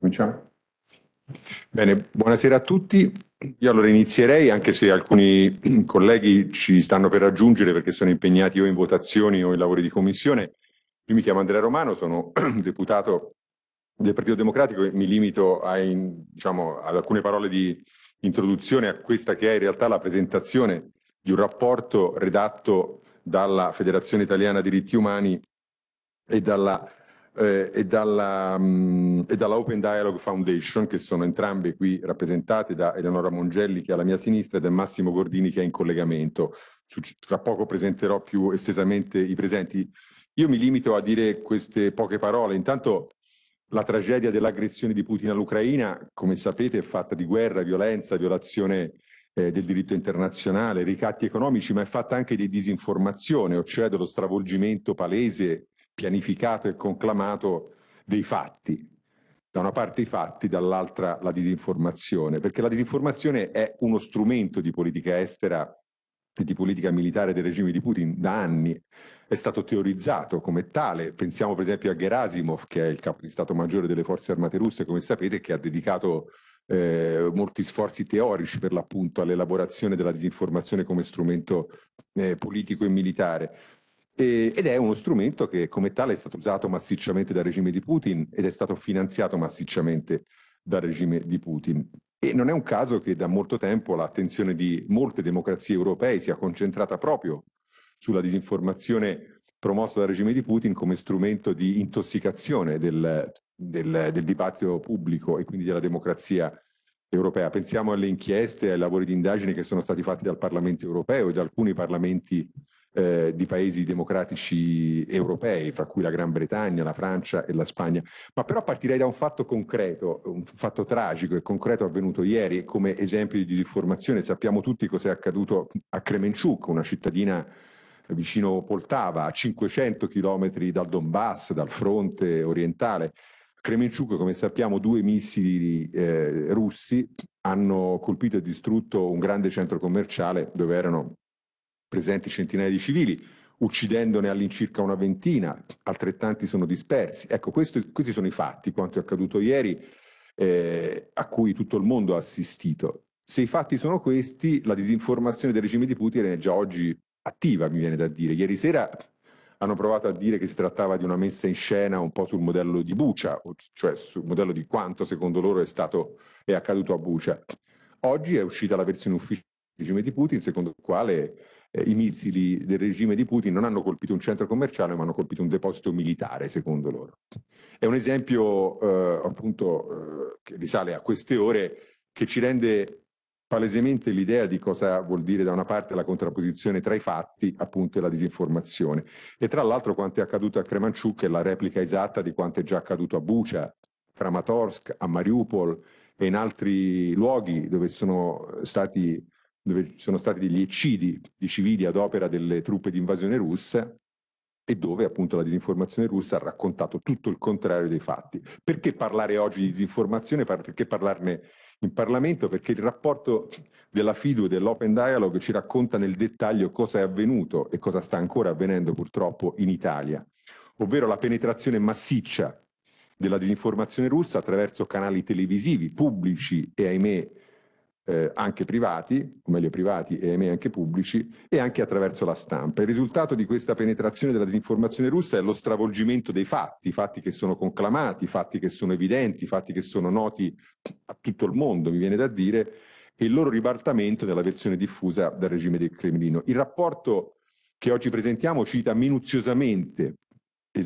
Cominciamo? Sì. Bene, buonasera a tutti. Io allora inizierei, anche se alcuni colleghi ci stanno per raggiungere perché sono impegnati o in votazioni o in lavori di commissione. Io mi chiamo Andrea Romano, sono deputato del Partito Democratico e mi limito a, diciamo, ad alcune parole di introduzione a questa che è in realtà la presentazione di un rapporto redatto dalla Federazione Italiana Diritti Umani e dalla eh, e, dalla, um, e dalla Open Dialogue Foundation, che sono entrambe qui rappresentate da Eleonora Mongelli che è alla mia sinistra e da Massimo Gordini che è in collegamento. Su, tra poco presenterò più estesamente i presenti. Io mi limito a dire queste poche parole. Intanto la tragedia dell'aggressione di Putin all'Ucraina, come sapete, è fatta di guerra, violenza, violazione eh, del diritto internazionale, ricatti economici, ma è fatta anche di disinformazione, cioè dello stravolgimento palese pianificato e conclamato dei fatti. Da una parte i fatti, dall'altra la disinformazione, perché la disinformazione è uno strumento di politica estera e di politica militare del regime di Putin da anni. È stato teorizzato come tale. Pensiamo per esempio a Gerasimov, che è il capo di Stato Maggiore delle Forze Armate Russe, come sapete, che ha dedicato eh, molti sforzi teorici per l'appunto all'elaborazione della disinformazione come strumento eh, politico e militare ed è uno strumento che come tale è stato usato massicciamente dal regime di Putin ed è stato finanziato massicciamente dal regime di Putin. E non è un caso che da molto tempo l'attenzione di molte democrazie europee sia concentrata proprio sulla disinformazione promossa dal regime di Putin come strumento di intossicazione del, del, del dibattito pubblico e quindi della democrazia europea. Pensiamo alle inchieste, ai lavori di indagine che sono stati fatti dal Parlamento europeo e da alcuni parlamenti europei eh, di paesi democratici europei, fra cui la Gran Bretagna, la Francia e la Spagna. Ma però partirei da un fatto concreto, un fatto tragico e concreto avvenuto ieri come esempio di disinformazione. Sappiamo tutti cos'è accaduto a Kremenchuk, una cittadina vicino Poltava, a 500 chilometri dal Donbass, dal fronte orientale. Kremenchuk, come sappiamo, due missili eh, russi hanno colpito e distrutto un grande centro commerciale dove erano presenti centinaia di civili, uccidendone all'incirca una ventina, altrettanti sono dispersi. Ecco, questi, questi sono i fatti, quanto è accaduto ieri, eh, a cui tutto il mondo ha assistito. Se i fatti sono questi, la disinformazione del regime di Putin è già oggi attiva, mi viene da dire. Ieri sera hanno provato a dire che si trattava di una messa in scena un po' sul modello di Bucia, cioè sul modello di quanto secondo loro è, stato, è accaduto a Bucia. Oggi è uscita la versione ufficiale regime di Putin, secondo il quale eh, i missili del regime di Putin non hanno colpito un centro commerciale, ma hanno colpito un deposito militare, secondo loro. È un esempio eh, appunto eh, che risale a queste ore che ci rende palesemente l'idea di cosa vuol dire da una parte la contrapposizione tra i fatti appunto e la disinformazione e tra l'altro quanto è accaduto a Kremanciuk è la replica esatta di quanto è già accaduto a Bucha, Kramatorsk, a Mariupol e in altri luoghi dove sono stati dove ci sono stati degli eccidi di civili ad opera delle truppe di invasione russa e dove appunto la disinformazione russa ha raccontato tutto il contrario dei fatti. Perché parlare oggi di disinformazione? Perché parlarne in Parlamento? Perché il rapporto della FIDU e dell'Open Dialogue ci racconta nel dettaglio cosa è avvenuto e cosa sta ancora avvenendo purtroppo in Italia, ovvero la penetrazione massiccia della disinformazione russa attraverso canali televisivi pubblici e ahimè eh, anche privati, o meglio privati e ahimè anche pubblici, e anche attraverso la stampa. Il risultato di questa penetrazione della disinformazione russa è lo stravolgimento dei fatti, fatti che sono conclamati, fatti che sono evidenti, fatti che sono noti a tutto il mondo, mi viene da dire, e il loro ribaltamento nella versione diffusa dal regime del Cremlino. Il rapporto che oggi presentiamo cita minuziosamente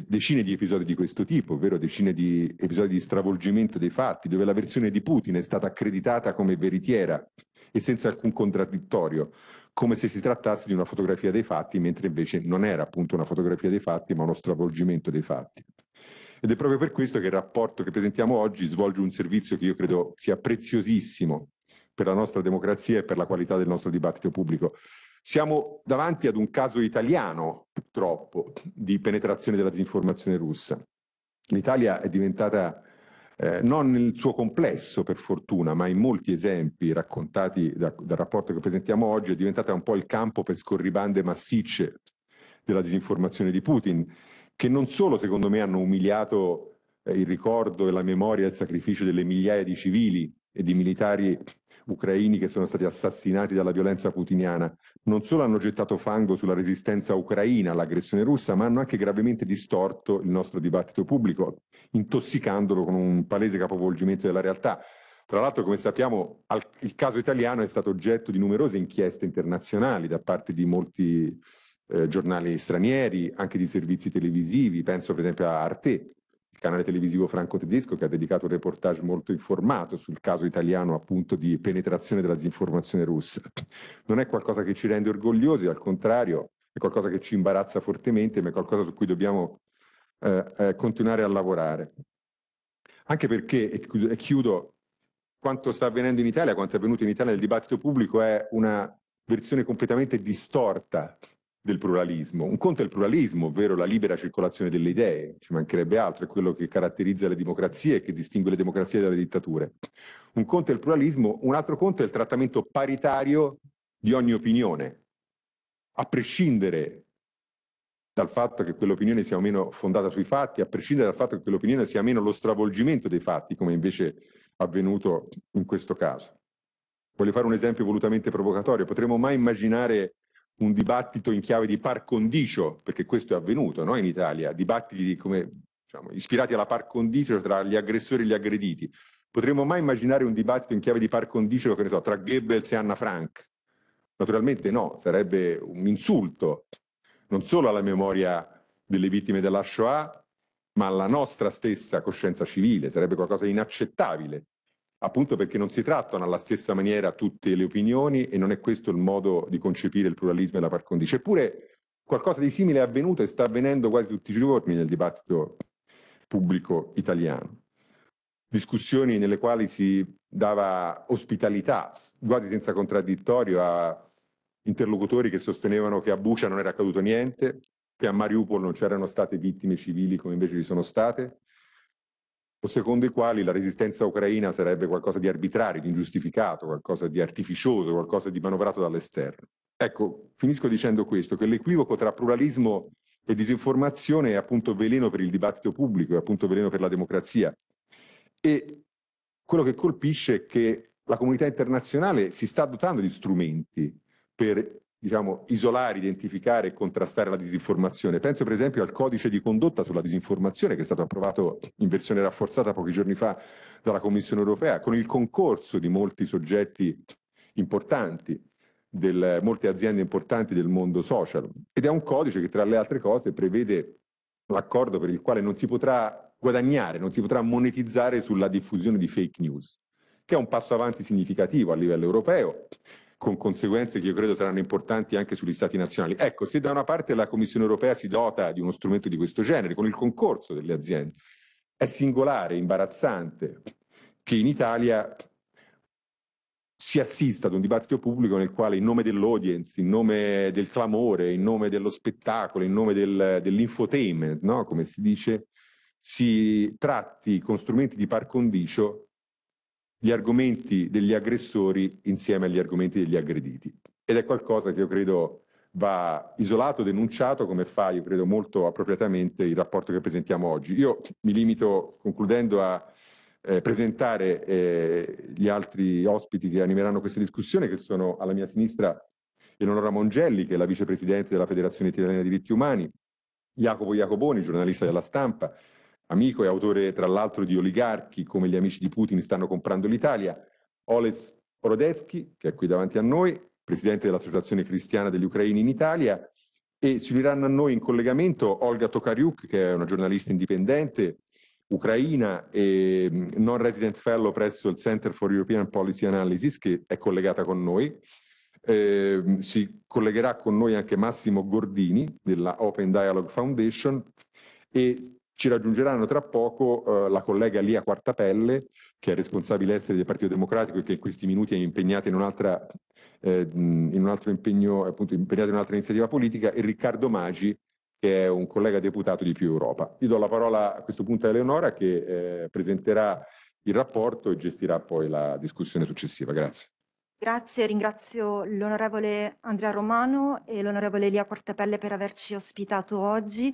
decine di episodi di questo tipo, ovvero decine di episodi di stravolgimento dei fatti, dove la versione di Putin è stata accreditata come veritiera e senza alcun contraddittorio, come se si trattasse di una fotografia dei fatti, mentre invece non era appunto una fotografia dei fatti, ma uno stravolgimento dei fatti. Ed è proprio per questo che il rapporto che presentiamo oggi svolge un servizio che io credo sia preziosissimo per la nostra democrazia e per la qualità del nostro dibattito pubblico. Siamo davanti ad un caso italiano, purtroppo, di penetrazione della disinformazione russa. L'Italia è diventata, eh, non nel suo complesso per fortuna, ma in molti esempi raccontati da, dal rapporto che presentiamo oggi, è diventata un po' il campo per scorribande massicce della disinformazione di Putin, che non solo, secondo me, hanno umiliato eh, il ricordo e la memoria e il sacrificio delle migliaia di civili e di militari ucraini che sono stati assassinati dalla violenza putiniana non solo hanno gettato fango sulla resistenza ucraina all'aggressione russa, ma hanno anche gravemente distorto il nostro dibattito pubblico, intossicandolo con un palese capovolgimento della realtà. Tra l'altro, come sappiamo, il caso italiano è stato oggetto di numerose inchieste internazionali da parte di molti eh, giornali stranieri, anche di servizi televisivi, penso per esempio a Arte, canale televisivo franco-tedesco che ha dedicato un reportage molto informato sul caso italiano appunto di penetrazione della disinformazione russa. Non è qualcosa che ci rende orgogliosi, al contrario è qualcosa che ci imbarazza fortemente, ma è qualcosa su cui dobbiamo eh, eh, continuare a lavorare. Anche perché, e chiudo, quanto sta avvenendo in Italia, quanto è avvenuto in Italia nel dibattito pubblico è una versione completamente distorta del pluralismo. Un conto è il pluralismo, ovvero la libera circolazione delle idee, ci mancherebbe altro, è quello che caratterizza le democrazie e che distingue le democrazie dalle dittature. Un conto è il pluralismo, un altro conto è il trattamento paritario di ogni opinione, a prescindere dal fatto che quell'opinione sia o meno fondata sui fatti, a prescindere dal fatto che quell'opinione sia o meno lo stravolgimento dei fatti, come invece avvenuto in questo caso. Voglio fare un esempio volutamente provocatorio. Potremmo mai immaginare un dibattito in chiave di par condicio, perché questo è avvenuto no? in Italia, dibattiti come, diciamo, ispirati alla par condicio tra gli aggressori e gli aggrediti. Potremmo mai immaginare un dibattito in chiave di par condicio so, tra Goebbels e Anna Frank? Naturalmente no, sarebbe un insulto non solo alla memoria delle vittime della Shoah, ma alla nostra stessa coscienza civile, sarebbe qualcosa di inaccettabile appunto perché non si trattano alla stessa maniera tutte le opinioni e non è questo il modo di concepire il pluralismo e la par condicio. Eppure qualcosa di simile è avvenuto e sta avvenendo quasi tutti i giorni nel dibattito pubblico italiano. Discussioni nelle quali si dava ospitalità, quasi senza contraddittorio, a interlocutori che sostenevano che a Bucia non era accaduto niente, che a Mariupol non c'erano state vittime civili come invece ci sono state, secondo i quali la resistenza ucraina sarebbe qualcosa di arbitrario, di ingiustificato, qualcosa di artificioso, qualcosa di manovrato dall'esterno. Ecco, finisco dicendo questo, che l'equivoco tra pluralismo e disinformazione è appunto veleno per il dibattito pubblico, è appunto veleno per la democrazia. E quello che colpisce è che la comunità internazionale si sta dotando di strumenti per diciamo, isolare, identificare e contrastare la disinformazione. Penso per esempio al codice di condotta sulla disinformazione che è stato approvato in versione rafforzata pochi giorni fa dalla Commissione europea, con il concorso di molti soggetti importanti, del, molte aziende importanti del mondo social. Ed è un codice che tra le altre cose prevede l'accordo per il quale non si potrà guadagnare, non si potrà monetizzare sulla diffusione di fake news, che è un passo avanti significativo a livello europeo con conseguenze che io credo saranno importanti anche sugli stati nazionali. Ecco, se da una parte la Commissione europea si dota di uno strumento di questo genere, con il concorso delle aziende, è singolare, imbarazzante che in Italia si assista ad un dibattito pubblico nel quale in nome dell'audience, in nome del clamore, in nome dello spettacolo, in nome del, dell'infotainment, no? come si dice, si tratti con strumenti di par condicio gli argomenti degli aggressori insieme agli argomenti degli aggrediti. Ed è qualcosa che io credo va isolato, denunciato, come fa, io credo, molto appropriatamente il rapporto che presentiamo oggi. Io mi limito, concludendo, a eh, presentare eh, gli altri ospiti che animeranno questa discussione, che sono alla mia sinistra Eleonora Mongelli, che è la vicepresidente della Federazione Italiana dei Diritti Umani, Jacopo Jacoboni, giornalista della stampa, Amico e autore tra l'altro di oligarchi come gli amici di Putin stanno comprando l'Italia, Olez Orodetsky, che è qui davanti a noi, presidente dell'Associazione Cristiana degli Ucraini in Italia, e si uniranno a noi in collegamento Olga Tokariuk, che è una giornalista indipendente ucraina e mm, non resident fellow presso il Center for European Policy Analysis, che è collegata con noi. Eh, si collegherà con noi anche Massimo Gordini della Open Dialogue Foundation e ci raggiungeranno tra poco eh, la collega Lia Quartapelle, che è responsabile esteri del Partito Democratico e che in questi minuti è impegnata in un'altra, eh, in un altro impegno, appunto, impegnata in un'altra iniziativa politica, e Riccardo Magi, che è un collega deputato di Più Europa. Io do la parola a questo punto a Eleonora che eh, presenterà il rapporto e gestirà poi la discussione successiva. Grazie. Grazie, ringrazio l'onorevole Andrea Romano e l'onorevole Lia Quartapelle per averci ospitato oggi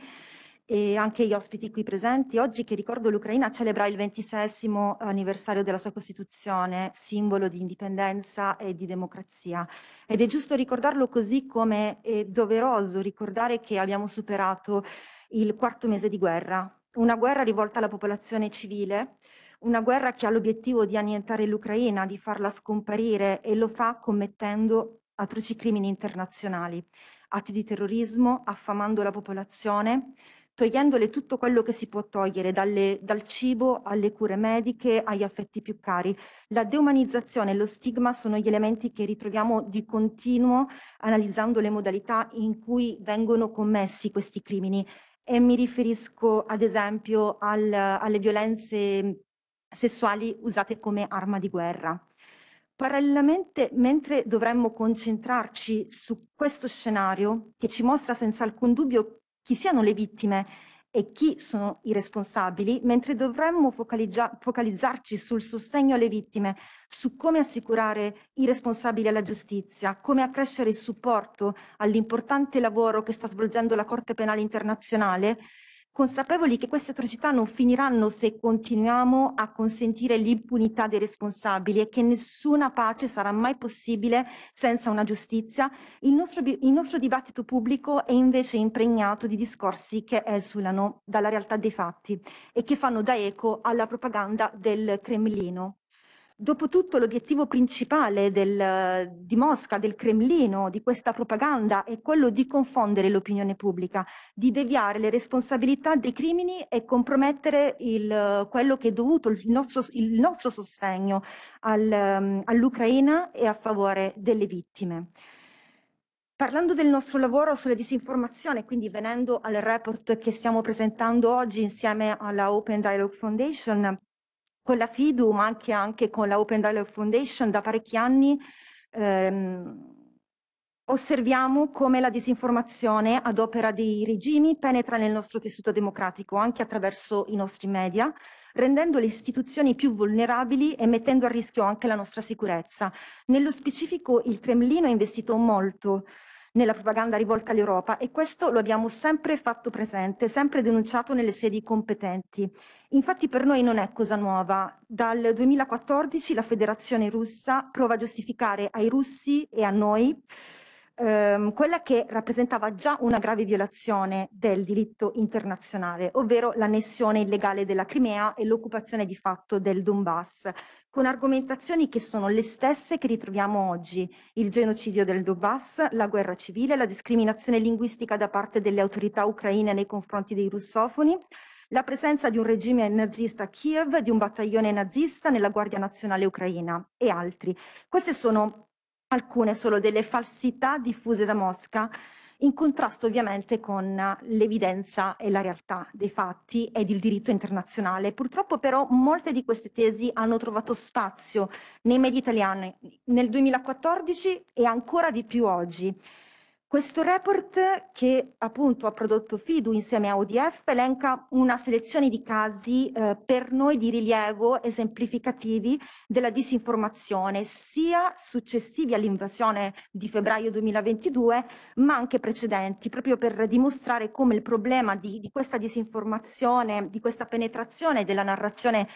e anche gli ospiti qui presenti. Oggi, che ricordo, l'Ucraina celebra il ventisesimo anniversario della sua Costituzione, simbolo di indipendenza e di democrazia. Ed è giusto ricordarlo così come è doveroso ricordare che abbiamo superato il quarto mese di guerra, una guerra rivolta alla popolazione civile, una guerra che ha l'obiettivo di annientare l'Ucraina, di farla scomparire e lo fa commettendo atroci crimini internazionali, atti di terrorismo, affamando la popolazione, togliendole tutto quello che si può togliere, dalle, dal cibo alle cure mediche, agli affetti più cari. La deumanizzazione e lo stigma sono gli elementi che ritroviamo di continuo analizzando le modalità in cui vengono commessi questi crimini. E mi riferisco ad esempio al, alle violenze sessuali usate come arma di guerra. Parallelamente, mentre dovremmo concentrarci su questo scenario, che ci mostra senza alcun dubbio chi siano le vittime e chi sono i responsabili, mentre dovremmo focalizzarci sul sostegno alle vittime, su come assicurare i responsabili alla giustizia, come accrescere il supporto all'importante lavoro che sta svolgendo la Corte Penale Internazionale consapevoli che queste atrocità non finiranno se continuiamo a consentire l'impunità dei responsabili e che nessuna pace sarà mai possibile senza una giustizia, il nostro, il nostro dibattito pubblico è invece impregnato di discorsi che esulano dalla realtà dei fatti e che fanno da eco alla propaganda del Cremlino. Dopotutto l'obiettivo principale del, di Mosca, del Cremlino, di questa propaganda è quello di confondere l'opinione pubblica, di deviare le responsabilità dei crimini e compromettere il, quello che è dovuto il nostro, il nostro sostegno al, all'Ucraina e a favore delle vittime. Parlando del nostro lavoro sulla disinformazione, quindi venendo al report che stiamo presentando oggi insieme alla Open Dialogue Foundation, con la FIDU, ma anche, anche con la Open Dialogue Foundation, da parecchi anni ehm, osserviamo come la disinformazione ad opera dei regimi penetra nel nostro tessuto democratico anche attraverso i nostri media, rendendo le istituzioni più vulnerabili e mettendo a rischio anche la nostra sicurezza. Nello specifico il Cremlino ha investito molto nella propaganda rivolta all'Europa e questo lo abbiamo sempre fatto presente, sempre denunciato nelle sedi competenti. Infatti per noi non è cosa nuova. Dal 2014 la Federazione russa prova a giustificare ai russi e a noi ehm, quella che rappresentava già una grave violazione del diritto internazionale, ovvero l'annessione illegale della Crimea e l'occupazione di fatto del Donbass, con argomentazioni che sono le stesse che ritroviamo oggi, il genocidio del Donbass, la guerra civile, la discriminazione linguistica da parte delle autorità ucraine nei confronti dei russofoni, la presenza di un regime nazista a Kiev, di un battaglione nazista nella Guardia Nazionale Ucraina e altri. Queste sono alcune solo delle falsità diffuse da Mosca, in contrasto ovviamente con eh, l'evidenza e la realtà dei fatti ed il diritto internazionale. Purtroppo però molte di queste tesi hanno trovato spazio nei media italiani nel 2014 e ancora di più oggi. Questo report che appunto ha prodotto FIDU insieme a ODF elenca una selezione di casi eh, per noi di rilievo esemplificativi della disinformazione sia successivi all'invasione di febbraio 2022 ma anche precedenti proprio per dimostrare come il problema di, di questa disinformazione, di questa penetrazione della narrazione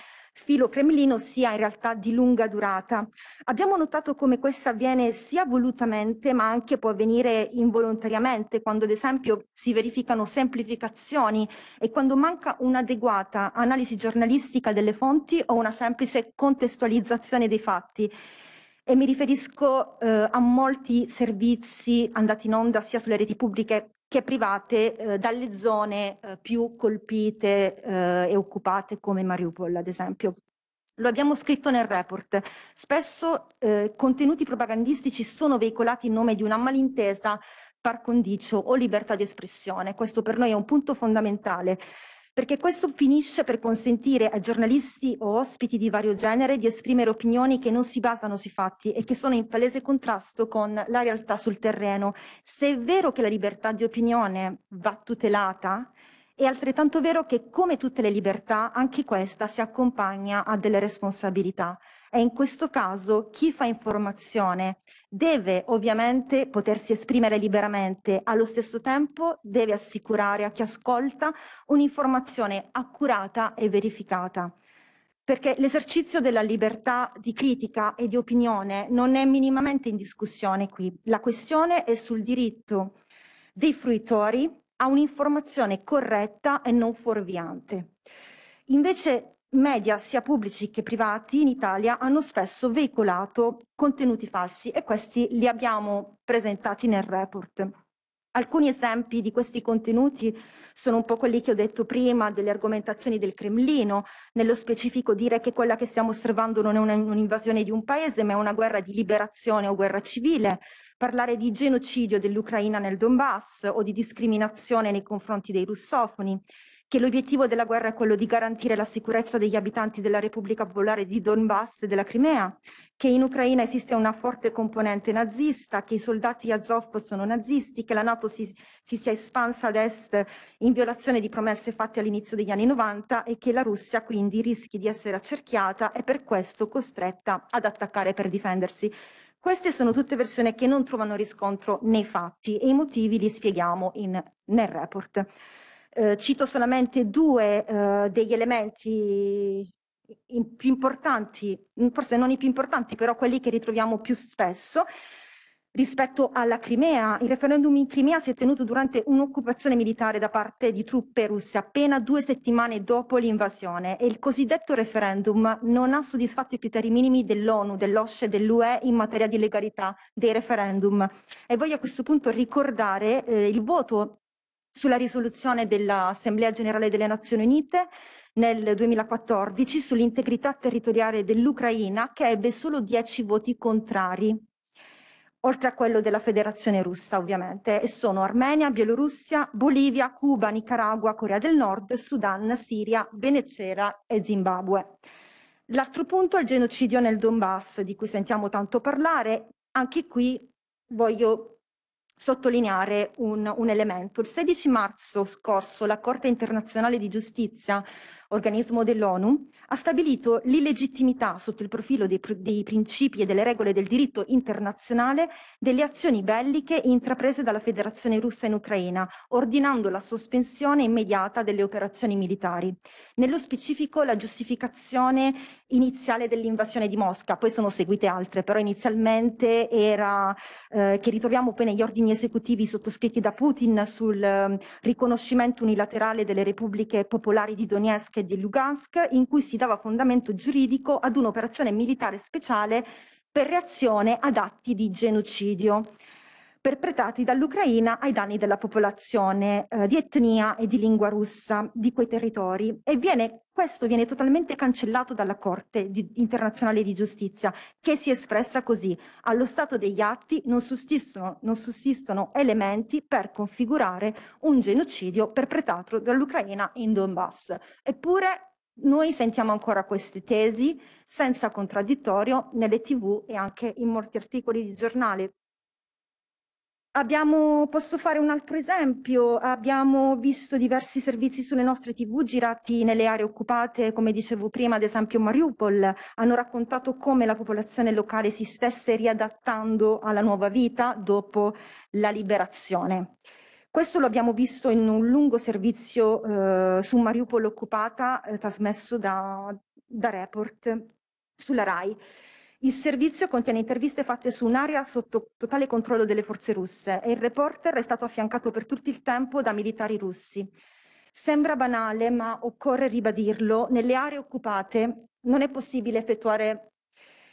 filo cremlino sia in realtà di lunga durata. Abbiamo notato come questo avviene sia volutamente ma anche può avvenire involontariamente quando ad esempio si verificano semplificazioni e quando manca un'adeguata analisi giornalistica delle fonti o una semplice contestualizzazione dei fatti e mi riferisco eh, a molti servizi andati in onda sia sulle reti pubbliche che private eh, dalle zone eh, più colpite eh, e occupate come Mariupol, ad esempio. Lo abbiamo scritto nel report. Spesso eh, contenuti propagandistici sono veicolati in nome di una malintesa par condicio o libertà di espressione. Questo per noi è un punto fondamentale perché questo finisce per consentire a giornalisti o ospiti di vario genere di esprimere opinioni che non si basano sui fatti e che sono in palese contrasto con la realtà sul terreno. Se è vero che la libertà di opinione va tutelata, è altrettanto vero che, come tutte le libertà, anche questa si accompagna a delle responsabilità. E in questo caso chi fa informazione deve ovviamente potersi esprimere liberamente, allo stesso tempo deve assicurare a chi ascolta un'informazione accurata e verificata. Perché l'esercizio della libertà di critica e di opinione non è minimamente in discussione qui. La questione è sul diritto dei fruitori a un'informazione corretta e non fuorviante. Invece media sia pubblici che privati in Italia hanno spesso veicolato contenuti falsi e questi li abbiamo presentati nel report. Alcuni esempi di questi contenuti sono un po' quelli che ho detto prima, delle argomentazioni del Cremlino, nello specifico dire che quella che stiamo osservando non è un'invasione di un paese, ma è una guerra di liberazione o guerra civile, parlare di genocidio dell'Ucraina nel Donbass o di discriminazione nei confronti dei russofoni che l'obiettivo della guerra è quello di garantire la sicurezza degli abitanti della Repubblica Popolare di Donbass e della Crimea, che in Ucraina esiste una forte componente nazista, che i soldati Azov sono nazisti, che la Nato si, si sia espansa ad est in violazione di promesse fatte all'inizio degli anni 90 e che la Russia quindi rischi di essere accerchiata e per questo costretta ad attaccare per difendersi. Queste sono tutte versioni che non trovano riscontro nei fatti e i motivi li spieghiamo in, nel report. Ehm, cito solamente due eh, degli elementi più importanti, mhmm, forse non i più importanti, però quelli che ritroviamo più spesso. Rispetto alla Crimea, il referendum in Crimea si è tenuto durante un'occupazione militare da parte di truppe russe appena due settimane dopo l'invasione e il cosiddetto referendum non ha soddisfatto i criteri minimi dell'ONU, dell'OSCE, dell'UE in materia di legalità dei referendum. E voglio a questo punto ricordare eh, il voto sulla risoluzione dell'Assemblea Generale delle Nazioni Unite nel 2014 sull'integrità territoriale dell'Ucraina che ebbe solo 10 voti contrari, oltre a quello della Federazione Russa ovviamente, e sono Armenia, Bielorussia, Bolivia, Cuba, Nicaragua, Corea del Nord, Sudan, Siria, Venezuela e Zimbabwe. L'altro punto è il genocidio nel Donbass di cui sentiamo tanto parlare, anche qui voglio sottolineare un, un, elemento. Il 16 marzo scorso la Corte internazionale di giustizia, organismo dell'ONU, ha stabilito l'illegittimità sotto il profilo dei, dei principi e delle regole del diritto internazionale delle azioni belliche intraprese dalla Federazione russa in Ucraina, ordinando la sospensione immediata delle operazioni militari. Nello specifico la giustificazione iniziale dell'invasione di Mosca, poi sono seguite altre, però inizialmente era eh, che ritroviamo poi negli ordini esecutivi sottoscritti da Putin sul eh, riconoscimento unilaterale delle repubbliche popolari di Donetsk e di Lugansk, in cui si dava fondamento giuridico ad un'operazione militare speciale per reazione ad atti di genocidio perpetrati dall'Ucraina ai danni della popolazione eh, di etnia e di lingua russa di quei territori e viene, questo viene totalmente cancellato dalla Corte di, internazionale di giustizia che si è espressa così allo stato degli atti non sussistono, non sussistono elementi per configurare un genocidio perpetrato dall'Ucraina in Donbass eppure noi sentiamo ancora queste tesi senza contraddittorio nelle tv e anche in molti articoli di giornale Abbiamo, posso fare un altro esempio, abbiamo visto diversi servizi sulle nostre tv girati nelle aree occupate, come dicevo prima, ad esempio Mariupol, hanno raccontato come la popolazione locale si stesse riadattando alla nuova vita dopo la liberazione. Questo lo abbiamo visto in un lungo servizio eh, su Mariupol occupata, eh, trasmesso da, da Report sulla RAI. Il servizio contiene interviste fatte su un'area sotto totale controllo delle forze russe e il reporter è stato affiancato per tutto il tempo da militari russi. Sembra banale, ma occorre ribadirlo, nelle aree occupate non è possibile effettuare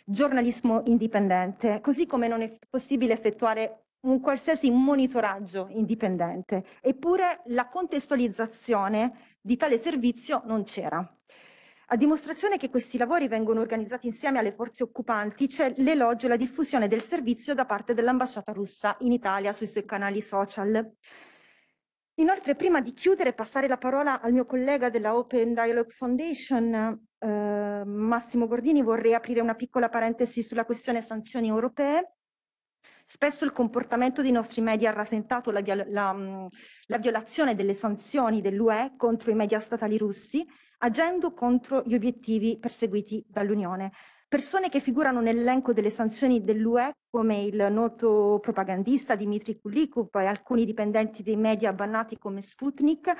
giornalismo indipendente, così come non è possibile effettuare un qualsiasi monitoraggio indipendente. Eppure la contestualizzazione di tale servizio non c'era. A dimostrazione che questi lavori vengono organizzati insieme alle forze occupanti c'è l'elogio e la diffusione del servizio da parte dell'ambasciata russa in Italia sui suoi canali social. Inoltre, prima di chiudere e passare la parola al mio collega della Open Dialogue Foundation, eh, Massimo Gordini, vorrei aprire una piccola parentesi sulla questione sanzioni europee. Spesso il comportamento dei nostri media ha rasentato la, la, la violazione delle sanzioni dell'UE contro i media statali russi agendo contro gli obiettivi perseguiti dall'Unione. Persone che figurano nell'elenco delle sanzioni dell'UE, come il noto propagandista Dimitri Kulikov e alcuni dipendenti dei media bannati come Sputnik,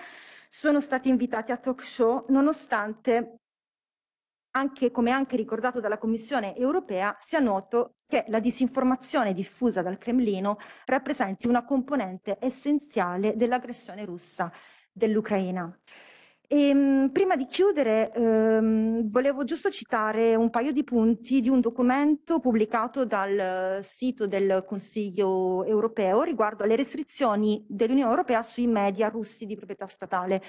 sono stati invitati a talk show nonostante anche, come anche ricordato dalla Commissione europea, sia noto che la disinformazione diffusa dal Cremlino rappresenti una componente essenziale dell'aggressione russa dell'Ucraina. E, ehm, prima di chiudere ehm, volevo giusto citare un paio di punti di un documento pubblicato dal eh, sito del Consiglio europeo riguardo alle restrizioni dell'Unione europea sui media russi di proprietà statale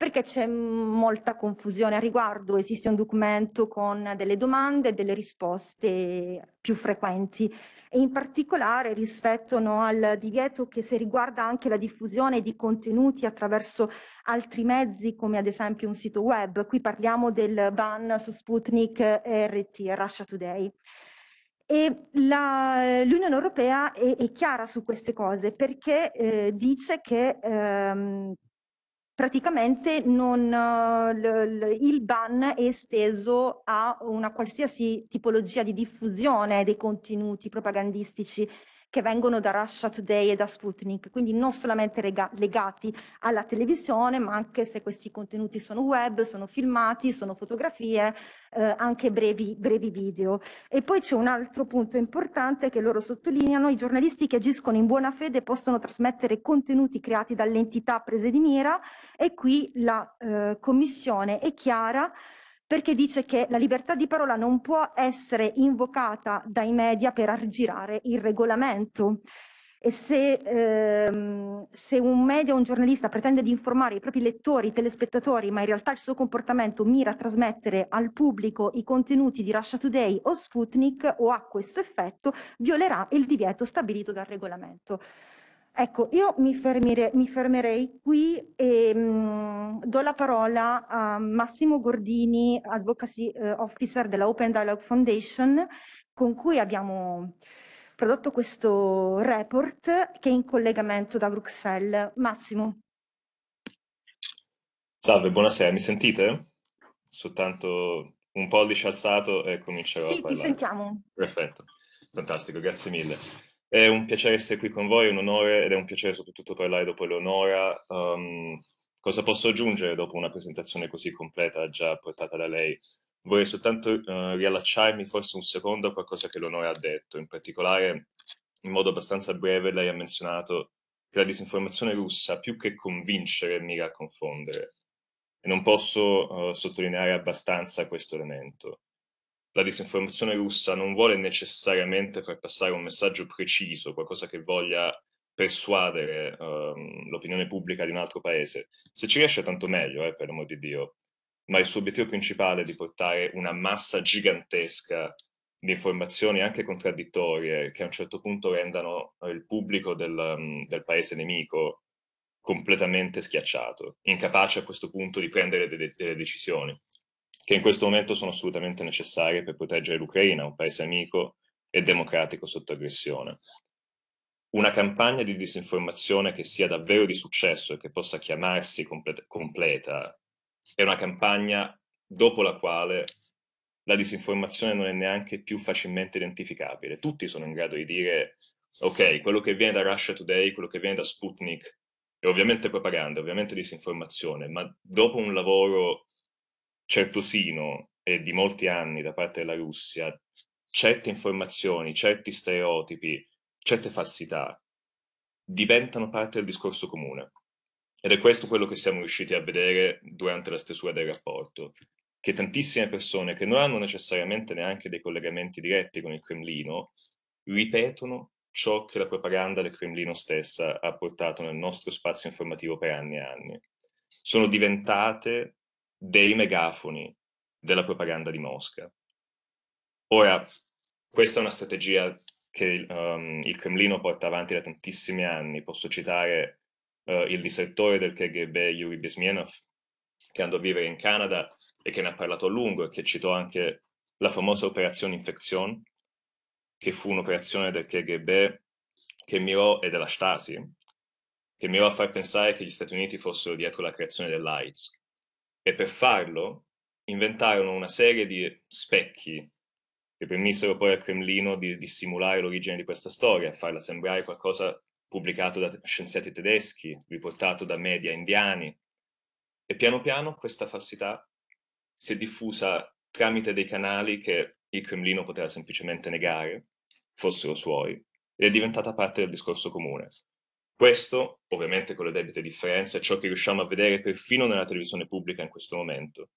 perché c'è molta confusione a riguardo, esiste un documento con delle domande e delle risposte più frequenti e in particolare rispetto no, al divieto che se riguarda anche la diffusione di contenuti attraverso altri mezzi come ad esempio un sito web, qui parliamo del ban su Sputnik RT, Russia Today. E l'Unione Europea è, è, chiara su queste cose perché eh, dice che ehm, praticamente non, eh, il ban è esteso a una qualsiasi tipologia di diffusione dei contenuti propagandistici che vengono da Russia Today e da Sputnik, quindi non solamente lega- legati alla televisione, ma anche se questi contenuti sono web, sono filmati, sono fotografie, eh, anche brevi, brevi video. E poi c'è un altro punto importante che loro sottolineano, i giornalisti che agiscono in buona fede possono trasmettere contenuti creati dall'entità prese di mira e qui la eh, Commissione è chiara perché dice che la libertà di parola non può essere invocata dai media per argirare il regolamento. E se, ehm, se un media o un giornalista pretende di informare i propri lettori, i telespettatori, ma in realtà il suo comportamento mira a trasmettere al pubblico i contenuti di Russia Today o Sputnik o ha questo effetto, violerà il divieto stabilito dal regolamento. Ecco, io mi, fermire, mi fermerei qui e mh, mm, do la parola a Massimo Gordini, Advocacy eh, Officer della Open Dialogue Foundation, con cui abbiamo prodotto questo report che è in collegamento da Bruxelles. Massimo. Salve, buonasera, mi sentite? Soltanto un pollice alzato e comincio sì, a parlare. Sì, ti sentiamo. Perfetto, fantastico, grazie mille. È un piacere essere qui con voi, un onore ed è un piacere soprattutto parlare dopo Eleonora. Um, cosa posso aggiungere dopo una presentazione così completa già portata da lei? Vorrei soltanto uh, riallacciarmi forse un secondo a qualcosa che Eleonora ha detto, in particolare in modo abbastanza breve lei ha menzionato che la disinformazione russa più che convincere mira a confondere e non posso uh, sottolineare abbastanza questo elemento la disinformazione russa non vuole necessariamente far passare un messaggio preciso, qualcosa che voglia persuadere um, l'opinione pubblica di un altro paese. Se ci riesce tanto meglio, eh, per l'amor di Dio, ma il suo obiettivo principale è di portare una massa gigantesca di informazioni anche contraddittorie che a un certo punto rendano eh, il pubblico del, mm, del paese nemico completamente schiacciato, incapace a questo punto di prendere de- delle decisioni che in questo momento sono assolutamente necessarie per proteggere l'Ucraina, un paese amico e democratico sotto aggressione. Una campagna di disinformazione che sia davvero di successo e che possa chiamarsi comple- completa è una campagna dopo la quale la disinformazione non è neanche più facilmente identificabile. Tutti sono in grado di dire, ok, quello che viene da Russia Today, quello che viene da Sputnik, è ovviamente propaganda, è ovviamente disinformazione, ma dopo un lavoro certosino e di molti anni da parte della Russia certe informazioni, certi stereotipi, certe falsità diventano parte del discorso comune. Ed è questo quello che siamo riusciti a vedere durante la stesura del rapporto, che tantissime persone che non hanno necessariamente neanche dei collegamenti diretti con il Cremlino ripetono ciò che la propaganda del Cremlino stessa ha portato nel nostro spazio informativo per anni e anni. Sono diventate dei megafoni della propaganda di Mosca. Ora, questa è una strategia che um, il Cremlino porta avanti da tantissimi anni. Posso citare uh, il disertore del KGB Yuri Bismienov, che andò a vivere in Canada e che ne ha parlato a lungo e che citò anche la famosa operazione Infection, che fu un'operazione del KGB che mirò, e della Stasi, che mirò a far pensare che gli Stati Uniti fossero dietro la creazione dell'AIDS. E per farlo inventarono una serie di specchi che permisero poi al Cremlino di dissimulare l'origine di questa storia, farla sembrare qualcosa pubblicato da scienziati tedeschi, riportato da media indiani. E piano piano questa falsità si è diffusa tramite dei canali che il Cremlino poteva semplicemente negare, fossero suoi, ed è diventata parte del discorso comune. Questo, ovviamente con le debite differenze, è ciò che riusciamo a vedere perfino nella televisione pubblica in questo momento,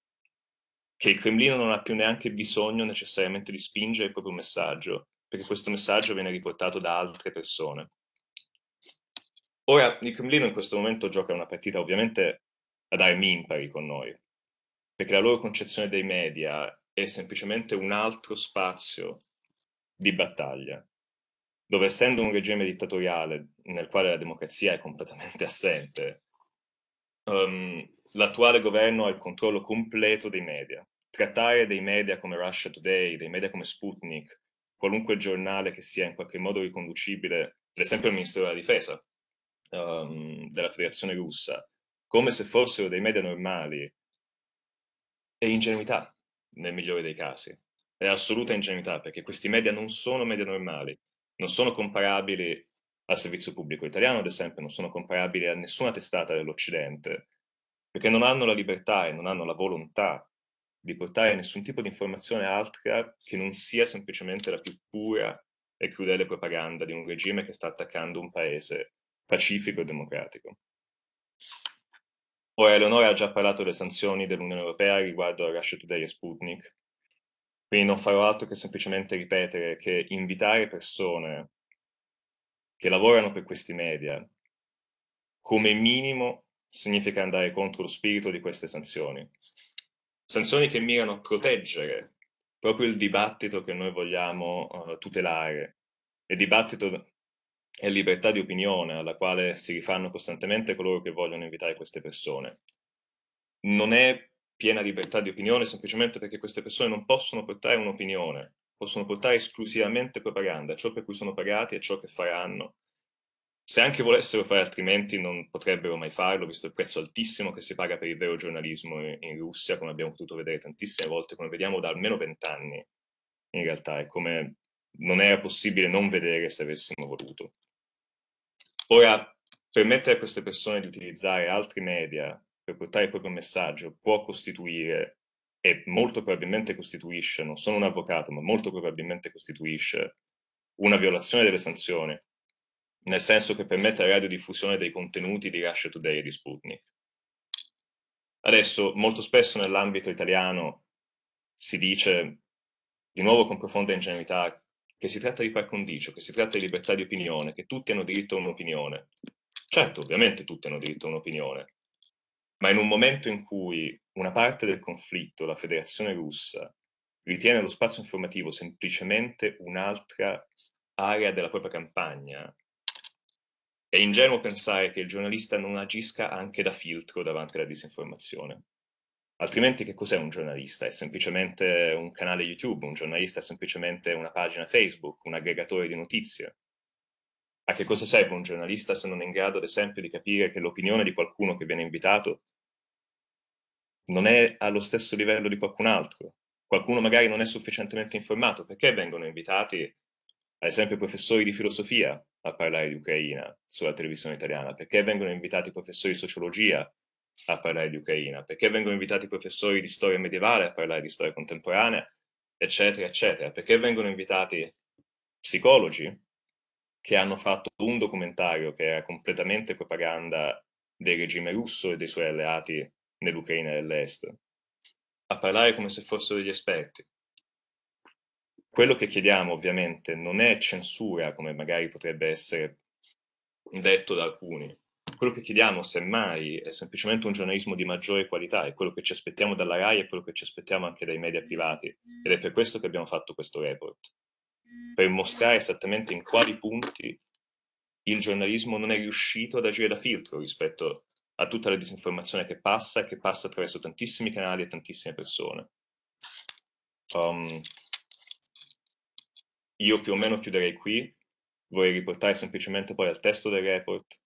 che il Cremlino non ha più neanche bisogno necessariamente di spingere il proprio messaggio, perché questo messaggio viene riportato da altre persone. Ora, il Cremlino in questo momento gioca una partita ovviamente ad armi impari con noi, perché la loro concezione dei media è semplicemente un altro spazio di battaglia dove essendo un regime dittatoriale nel quale la democrazia è completamente assente, um, l'attuale governo ha il controllo completo dei media. Trattare dei media come Russia Today, dei media come Sputnik, qualunque giornale che sia in qualche modo riconducibile, per esempio il Ministero della Difesa um, della Federazione Russa, come se fossero dei media normali, è ingenuità nel migliore dei casi. È assoluta ingenuità perché questi media non sono media normali non sono comparabili al servizio pubblico italiano, ad esempio, non sono comparabili a nessuna testata dell'Occidente, perché non hanno la libertà e non hanno la volontà di portare nessun tipo di informazione altra che non sia semplicemente la più pura e crudele propaganda di un regime che sta attaccando un paese pacifico e democratico. Ora, Eleonora ha già parlato delle sanzioni dell'Unione Europea riguardo a Russia Today e Sputnik, quindi non farò altro che semplicemente ripetere che invitare persone che lavorano per questi media come minimo significa andare contro lo spirito di queste sanzioni. Sanzioni che mirano a proteggere proprio il dibattito che noi vogliamo uh, tutelare. Il dibattito è libertà di opinione alla quale si rifanno costantemente coloro che vogliono invitare queste persone. Non è piena libertà di opinione semplicemente perché queste persone non possono portare un'opinione, possono portare esclusivamente propaganda, ciò per cui sono pagati e ciò che faranno. Se anche volessero fare altrimenti non potrebbero mai farlo, visto il prezzo altissimo che si paga per il vero giornalismo in, in Russia, come abbiamo potuto vedere tantissime volte, come vediamo da almeno vent'anni in realtà, è come non era possibile non vedere se avessimo voluto. Ora, permettere a queste persone di utilizzare altri media per portare il proprio messaggio può costituire e molto probabilmente costituisce, non sono un avvocato, ma molto probabilmente costituisce una violazione delle sanzioni, nel senso che permette la radiodiffusione dei contenuti di Russia Today e di Sputnik. Adesso, molto spesso nell'ambito italiano si dice, di nuovo con profonda ingenuità, che si tratta di par condicio, che si tratta di libertà di opinione, che tutti hanno diritto a un'opinione. Certo, ovviamente tutti hanno diritto a un'opinione, ma in un momento in cui una parte del conflitto, la federazione russa, ritiene lo spazio informativo semplicemente un'altra area della propria campagna, è ingenuo pensare che il giornalista non agisca anche da filtro davanti alla disinformazione. Altrimenti che cos'è un giornalista? È semplicemente un canale YouTube, un giornalista è semplicemente una pagina Facebook, un aggregatore di notizie. A che cosa serve un giornalista se non è in grado, ad esempio, di capire che l'opinione di qualcuno che viene invitato non è allo stesso livello di qualcun altro, qualcuno magari non è sufficientemente informato, perché vengono invitati, ad esempio, professori di filosofia a parlare di Ucraina sulla televisione italiana, perché vengono invitati professori di sociologia a parlare di Ucraina, perché vengono invitati professori di storia medievale a parlare di storia contemporanea, eccetera, eccetera, perché vengono invitati psicologi che hanno fatto un documentario che era completamente propaganda del regime russo e dei suoi alleati nell'Ucraina dell'Est, a parlare come se fossero degli esperti. Quello che chiediamo ovviamente non è censura, come magari potrebbe essere detto da alcuni. Quello che chiediamo, semmai, è semplicemente un giornalismo di maggiore qualità, è quello che ci aspettiamo dalla RAI e quello che ci aspettiamo anche dai media privati. Ed è per questo che abbiamo fatto questo report, per mostrare esattamente in quali punti il giornalismo non è riuscito ad agire da filtro rispetto a tutta la disinformazione che passa e che passa attraverso tantissimi canali e tantissime persone. Um, io più o meno chiuderei qui, vorrei riportare semplicemente poi al testo del report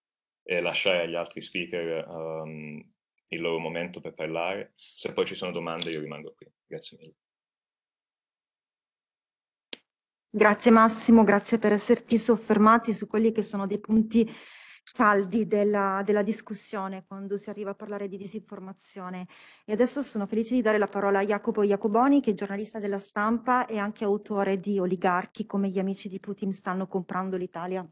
e lasciare agli altri speaker um, il loro momento per parlare. Se poi ci sono domande io rimango qui. Grazie mille. Grazie Massimo, grazie per esserti soffermati su quelli che sono dei punti caldi della, della, discussione quando si arriva a parlare di disinformazione. E adesso sono felice di dare la parola a Jacopo Iacoboni, che è giornalista della stampa e anche autore di Oligarchi, come gli amici di Putin stanno comprando l'Italia.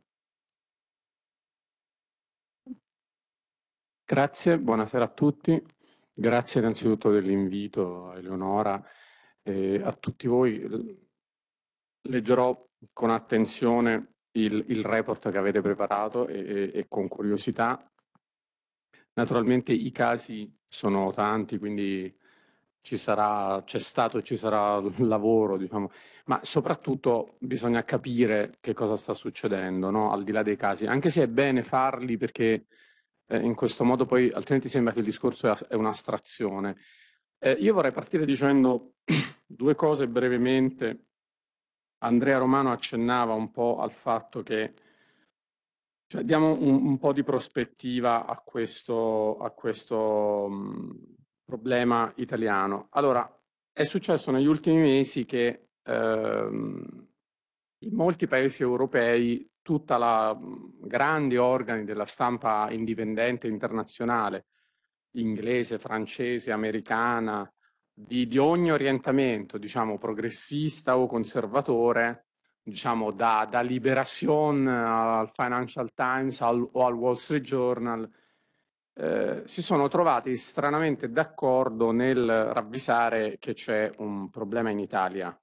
Grazie, buonasera a tutti. Grazie innanzitutto dell'invito a Eleonora e a tutti voi. Leggerò con attenzione il, il report che avete preparato e, e, e con curiosità. Naturalmente i casi sono tanti, quindi ci sarà, c'è stato e ci sarà lavoro, diciamo. ma soprattutto bisogna capire che cosa sta succedendo, no? al di là dei casi, anche se è bene farli perché eh, in questo modo poi altrimenti sembra che il discorso è, è un'astrazione. Eh, io vorrei partire dicendo due cose brevemente Andrea Romano accennava un po' al fatto che cioè, diamo un, un, po' di prospettiva a questo, a questo mh, mm, problema italiano. Allora, è successo negli ultimi mesi che ehm, in molti paesi europei tutta la mh, mm, grandi organi della stampa indipendente internazionale, inglese, francese, americana, di, di ogni orientamento, diciamo, progressista o conservatore, diciamo, da, da Liberation al Financial Times al, o al Wall Street Journal, eh, si sono trovati stranamente d'accordo nel ravvisare che c'è un problema in Italia.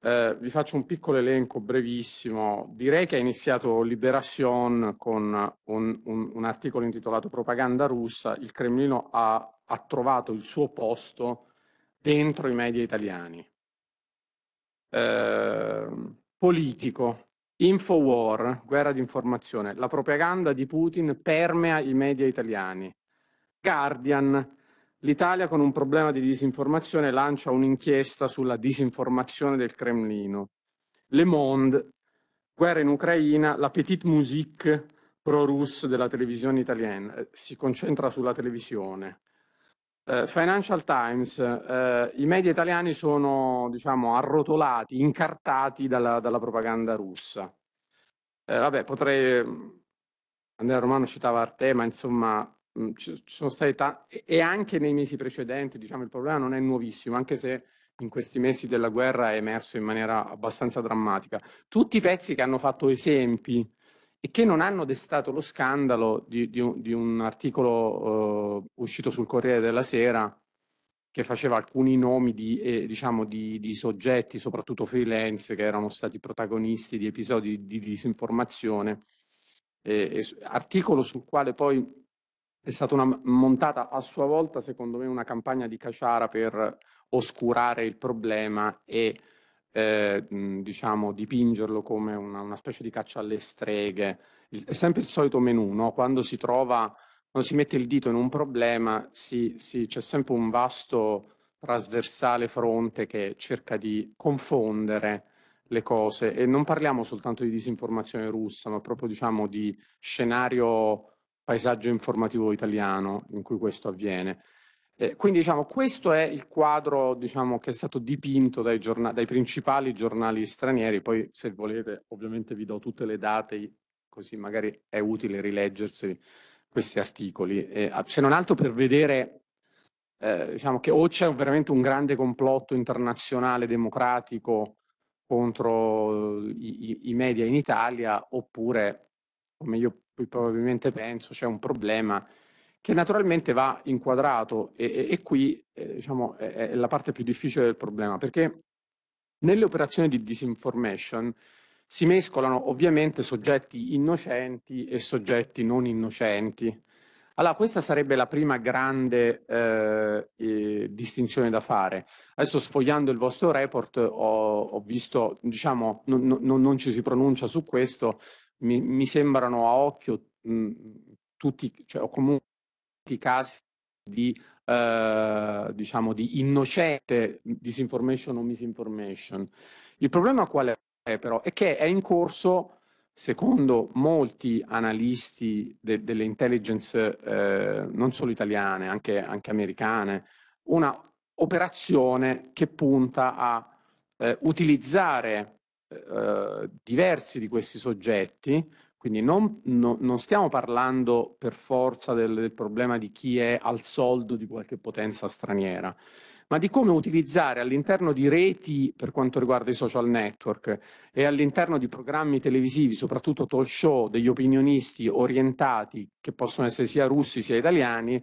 Eh, vi faccio un piccolo elenco brevissimo. Direi che ha iniziato Liberation con un, un, un, articolo intitolato Propaganda russa. Il Cremlino ha, ha trovato il suo posto dentro i media italiani. Eh, politico, Infowar, guerra di informazione, la propaganda di Putin permea i media italiani. Guardian, l'Italia con un problema di disinformazione lancia un'inchiesta sulla disinformazione del Cremlino. Le Monde, guerra in Ucraina, la petite musique pro-russe della televisione italiana, eh, si concentra sulla televisione. Eh, Financial Times, eh, i media italiani sono diciamo, arrotolati, incartati dalla, dalla propaganda russa. Eh, vabbè, potrei... Mm, Andrea Romano citava Artema, insomma, mh, mm, ci, sono stati tanti... E anche nei mesi precedenti, diciamo, il problema non è nuovissimo, anche se in questi mesi della guerra è emerso in maniera abbastanza drammatica. Tutti i pezzi che hanno fatto esempi e che non hanno destato lo scandalo di, di, un, di un, articolo eh, uscito sul Corriere della Sera che faceva alcuni nomi di, eh, diciamo di, di, soggetti, soprattutto freelance, che erano stati protagonisti di episodi di disinformazione. Eh, articolo sul quale poi è stata una, montata a sua volta, secondo me, una campagna di Caciara per oscurare il problema e eh, diciamo, dipingerlo come una, una, specie di caccia alle streghe. Il, è sempre il solito menu, no? Quando si trova, quando si mette il dito in un problema, c'è sempre un vasto trasversale fronte che cerca di confondere le cose e non parliamo soltanto di disinformazione russa, ma proprio diciamo di scenario paesaggio informativo italiano in cui questo avviene. Eh, quindi diciamo, questo è il quadro diciamo, che è stato dipinto dai, dai principali giornali stranieri, poi se volete ovviamente vi do tutte le date così magari è utile rileggersi questi articoli, eh, se non altro per vedere eh, diciamo che o c'è veramente un grande complotto internazionale democratico contro i, i, media in Italia oppure, come io probabilmente penso, c'è un problema che naturalmente va inquadrato e, e, e qui eh, diciamo, è, è, la parte più difficile del problema, perché nelle operazioni di disinformation si mescolano ovviamente soggetti innocenti e soggetti non innocenti. Allora, questa sarebbe la prima grande eh, distinzione da fare. Adesso sfogliando il vostro report ho, ho visto, diciamo, non, non, non, ci si pronuncia su questo, mi, mi sembrano a occhio mh, tutti, cioè, comunque casi di, eh, diciamo, di innocente disinformation o misinformation. Il problema qual è però? È che è in corso, secondo molti analisti de- delle intelligence eh, non solo italiane, anche, anche americane, una operazione che punta a eh, utilizzare eh, diversi di questi soggetti quindi non, no, non, stiamo parlando per forza del, del, problema di chi è al soldo di qualche potenza straniera, ma di come utilizzare all'interno di reti per quanto riguarda i social network e all'interno di programmi televisivi, soprattutto talk show, degli opinionisti orientati, che possono essere sia russi sia italiani,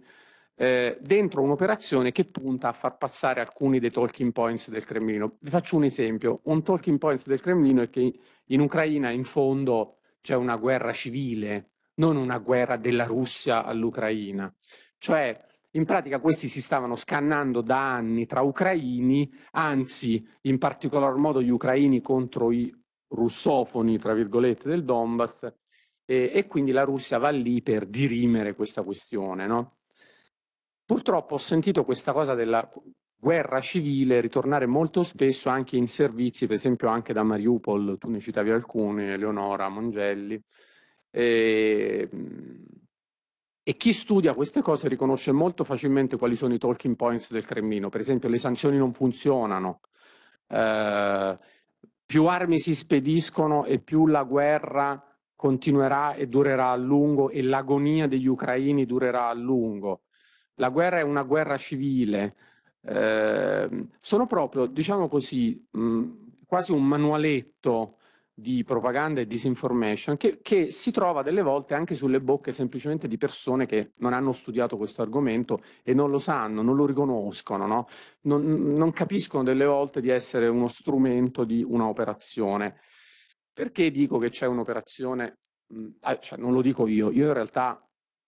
eh, dentro un'operazione che punta a far passare alcuni dei talking points del Cremlino. Vi faccio un esempio, un talking point del Cremlino è che in Ucraina in fondo c'è cioè una guerra civile, non una guerra della Russia all'Ucraina. Cioè, in pratica questi si stavano scannando da anni tra ucraini, anzi in particolar modo gli ucraini contro i russofoni, tra virgolette, del Donbass, e, e quindi la Russia va lì per dirimere questa questione. No? Purtroppo ho sentito questa cosa della guerra civile ritornare molto spesso anche in servizi, per esempio anche da Mariupol, tu ne citavi alcuni, Eleonora, Mongelli. E, ehm, e chi studia queste cose riconosce molto facilmente quali sono i talking points del Cremlino. Per esempio, le sanzioni non funzionano. Eh, più armi si spediscono e più la guerra continuerà e durerà a lungo e l'agonia degli ucraini durerà a lungo. La guerra è una guerra civile, Ehm, sono proprio, diciamo così, mh, quasi un manualetto di propaganda e disinformation che, che, si trova delle volte anche sulle bocche semplicemente di persone che non hanno studiato questo argomento e non lo sanno, non lo riconoscono, no? non, non, capiscono delle volte di essere uno strumento di un'operazione. Perché dico che c'è un'operazione? Cioè, non lo dico io, io in realtà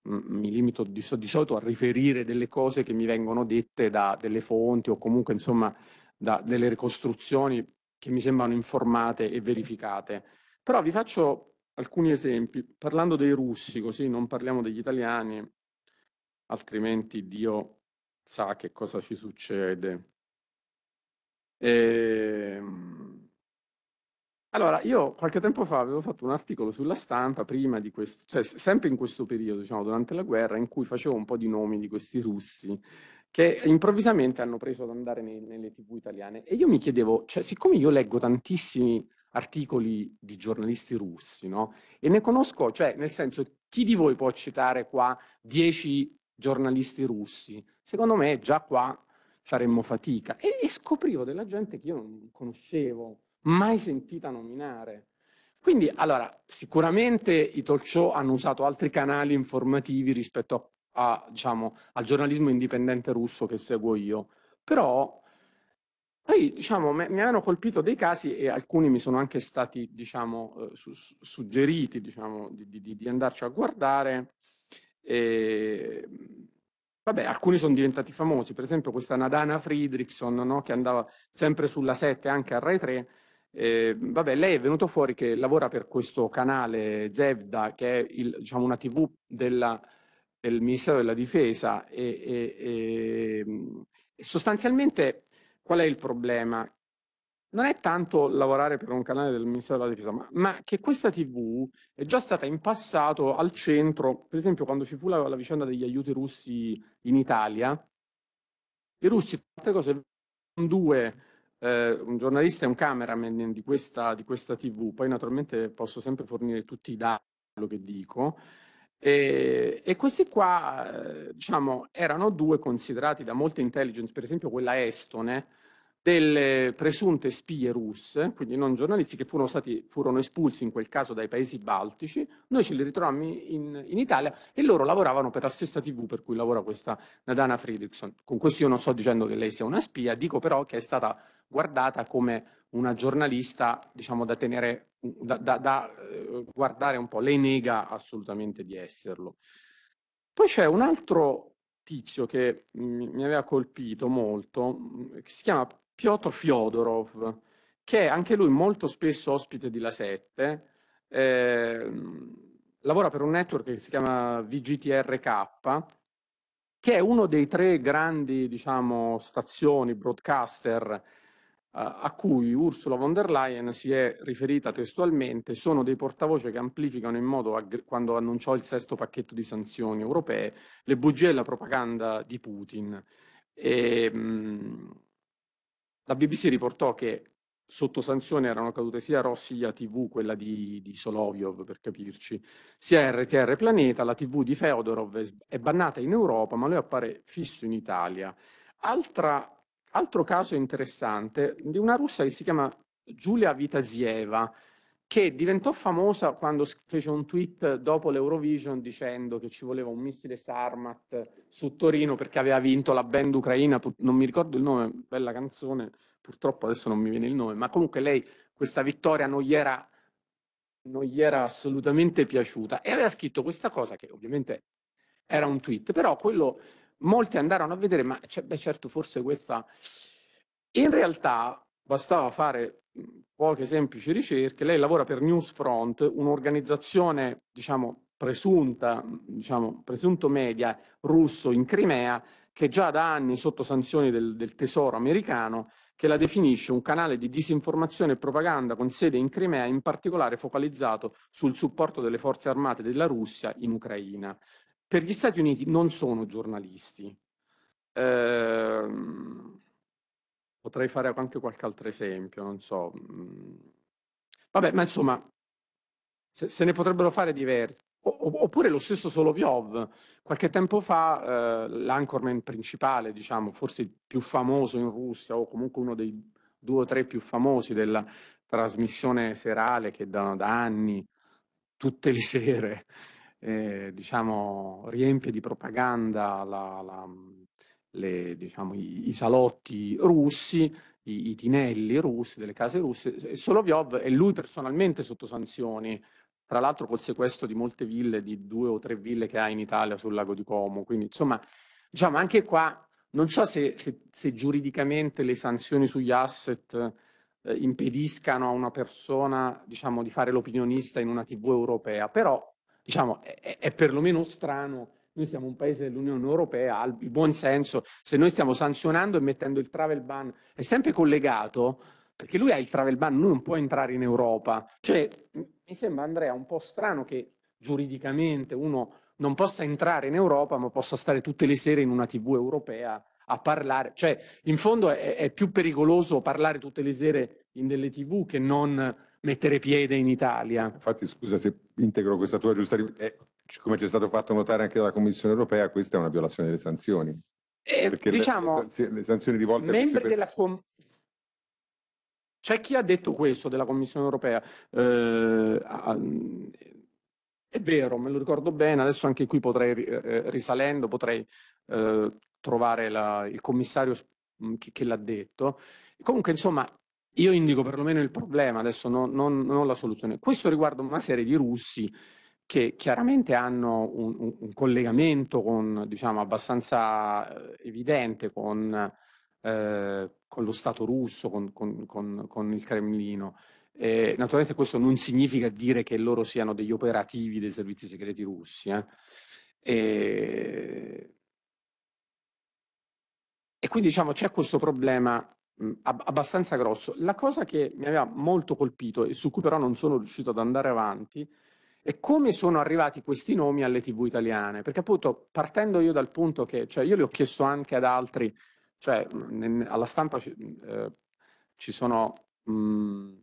mi limito di, di, solito a riferire delle cose che mi vengono dette da delle fonti o comunque insomma da delle ricostruzioni che mi sembrano informate e verificate. Però vi faccio alcuni esempi, parlando dei russi, così non parliamo degli italiani, altrimenti Dio sa che cosa ci succede. Ehm allora, io qualche tempo fa avevo fatto un articolo sulla stampa, prima di questo, cioè sempre in questo periodo, diciamo, durante la guerra, in cui facevo un po' di nomi di questi russi che improvvisamente hanno preso ad andare nei, nelle tv italiane. E io mi chiedevo, cioè, siccome io leggo tantissimi articoli di giornalisti russi, no? E ne conosco, cioè, nel senso, chi di voi può citare qua dieci giornalisti russi? Secondo me già qua faremmo fatica. E, e scoprivo della gente che io non conoscevo, mai sentita nominare. Quindi, allora, sicuramente i talk show hanno usato altri canali informativi rispetto a, a, diciamo, al giornalismo indipendente russo che seguo io, però poi, diciamo, mi, mi hanno colpito dei casi e alcuni mi sono anche stati, diciamo, eh, su, suggeriti, diciamo, di, di, di, andarci a guardare. E, vabbè, alcuni sono diventati famosi, per esempio questa Nadana Friedrichson, no, che andava sempre sulla 7 anche a Rai 3, eh, vabbè, lei è venuto fuori che lavora per questo canale Zevda, che è il, diciamo, una tv della, del Ministero della Difesa e, e, ehm, e sostanzialmente qual è il problema? non è tanto lavorare per un canale del Ministero della Difesa, ma, ma, che questa TV è già stata in passato al centro, per esempio quando ci fu la, la vicenda degli aiuti russi in Italia, i russi tante cose due eh, un giornalista e un cameraman di questa, di questa TV, poi naturalmente posso sempre fornire tutti i dati, quello che dico, e, e, questi qua, eh, diciamo, erano due considerati da molte intelligence, per esempio quella estone, eh, delle presunte spie russe, quindi non giornalisti, che furono, stati, furono espulsi in quel caso dai paesi baltici, noi ce li ritrovammo in, in, Italia e loro lavoravano per la stessa TV per cui lavora questa Nadana Fridrickson. Con questo io non sto dicendo che lei sia una spia, dico però che è stata guardata come una giornalista, diciamo, da tenere, da, da, da eh, guardare un po'. Lei nega assolutamente di esserlo. Poi c'è un altro tizio che mi, mi aveva colpito molto, mm, che si chiama Piotr Fyodorov, che è anche lui molto spesso ospite di La Sette, eh, lavora per un network che si chiama VGTRK, che è uno dei tre grandi diciamo, stazioni broadcaster eh, a cui Ursula von der Leyen si è riferita testualmente, sono dei portavoce che amplificano in modo, quando annunciò il sesto pacchetto di sanzioni europee, le bugie e la propaganda di Putin. E, ehm, mh, la BBC riportò che sotto sanzione erano cadute sia Rossi la TV, quella di, di Soloviov per capirci, sia RTR Planeta, la TV di Feodorov è bannata in Europa, ma lui appare fisso in Italia. Altra, altro caso interessante di una russa che si chiama Giulia Vitazieva, che diventò famosa quando fece un tweet dopo l'Eurovision dicendo che ci voleva un missile Sarmat su Torino perché aveva vinto la band ucraina, non mi ricordo il nome, bella canzone, purtroppo adesso non mi viene il nome, ma comunque lei questa vittoria non gli era, non gli era assolutamente piaciuta e aveva scritto questa cosa che ovviamente era un tweet, però quello molti andarono a vedere, ma cioè, beh certo forse questa... In realtà bastava fare poche semplici ricerche, lei lavora per Newsfront, un'organizzazione, diciamo, presunta, diciamo, presunto media russo in Crimea, che già da anni sotto sanzioni del, del tesoro americano, che la definisce un canale di disinformazione e propaganda con sede in Crimea, in particolare focalizzato sul supporto delle forze armate della Russia in Ucraina. Per gli Stati Uniti non sono giornalisti. Ehm potrei fare anche qualche altro esempio, non so. Mhmm, vabbè, ma insomma, se, se ne potrebbero fare diversi. oppure lo stesso solo Piov. qualche tempo fa eh, l'anchorman principale, diciamo, forse il più famoso in Russia o comunque uno dei due o tre più famosi della trasmissione serale che da, da anni, tutte le sere, eh, diciamo, riempie di propaganda la, la, mhmm, le, diciamo, i, i, salotti russi, i, i, tinelli russi, delle case russe, e Solovyov è lui personalmente sotto sanzioni, tra l'altro col sequestro di molte ville, di due o tre ville che ha in Italia sul lago di Como. Quindi insomma, diciamo anche qua, non so se, se, se giuridicamente le sanzioni sugli asset eh, impediscano a una persona diciamo, di fare l'opinionista in una tv europea, però diciamo, è, è perlomeno strano noi siamo un paese dell'Unione Europea, ha il buon senso, se noi stiamo sanzionando e mettendo il travel ban, è sempre collegato, perché lui ha il travel ban, lui non può entrare in Europa. Cioè, mi sembra Andrea un po' strano che giuridicamente uno non possa entrare in Europa, ma possa stare tutte le sere in una TV europea a parlare. Cioè, in fondo è, è più pericoloso parlare tutte le sere in delle TV che non mettere piede in Italia. Infatti, scusa se integro questa tua giusta è eh, come ci è stato fatto notare anche dalla Commissione europea, questa è una violazione delle sanzioni. Eh, perché diciamo, le, sanzioni rivolte membri per... della com- C'è chi ha detto questo della Commissione europea. Eh, è vero, me lo ricordo bene, adesso anche qui potrei, eh, eh, risalendo, potrei eh, trovare la, il commissario mm, che, che, l'ha detto. Comunque, insomma, io indico perlomeno il problema, adesso no, non, non la soluzione. Questo riguarda una serie di russi che chiaramente hanno un, un collegamento con, diciamo, abbastanza eh, evidente con, eh, con lo Stato russo, con, con il Cremlino. Eh, naturalmente questo non significa dire che loro siano degli operativi dei servizi segreti russi. Eh. E... e, quindi diciamo c'è questo problema mh, abbastanza grosso. La cosa che mi aveva molto colpito e su cui però non sono riuscito ad andare avanti e come sono arrivati questi nomi alle tv italiane? Perché appunto partendo io dal punto che, cioè io li ho chiesto anche ad altri, cioè ne, alla stampa ci, eh, ci sono mh,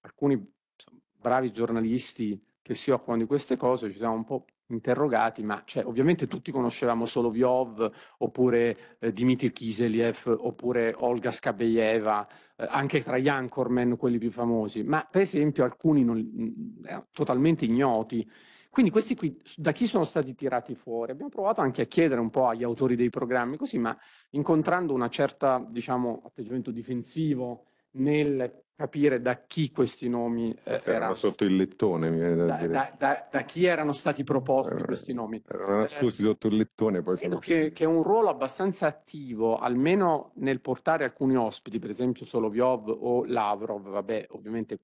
alcuni insomma, bravi giornalisti che si occupano di queste cose, ci siamo un po' interrogati, ma cioè, ovviamente tutti conoscevamo solo Viov, oppure eh, Dmitry Kiseliev, oppure Olga Skabeyeva, eh, anche tra gli anchorman quelli più famosi, ma per esempio alcuni non, eh, totalmente ignoti. Quindi questi qui da chi sono stati tirati fuori? Abbiamo provato anche a chiedere un po' agli autori dei programmi, così, ma incontrando una certa, diciamo, atteggiamento difensivo, nel capire da chi questi nomi eh, erano sotto il lettone, mi viene da, da dire. Da, da, da, chi erano stati proposti eh, questi nomi. Erano eh, nascosti eh, sotto il lettone. Poi credo che, che un ruolo abbastanza attivo, almeno nel portare alcuni ospiti, per esempio Soloviov o Lavrov, vabbè, ovviamente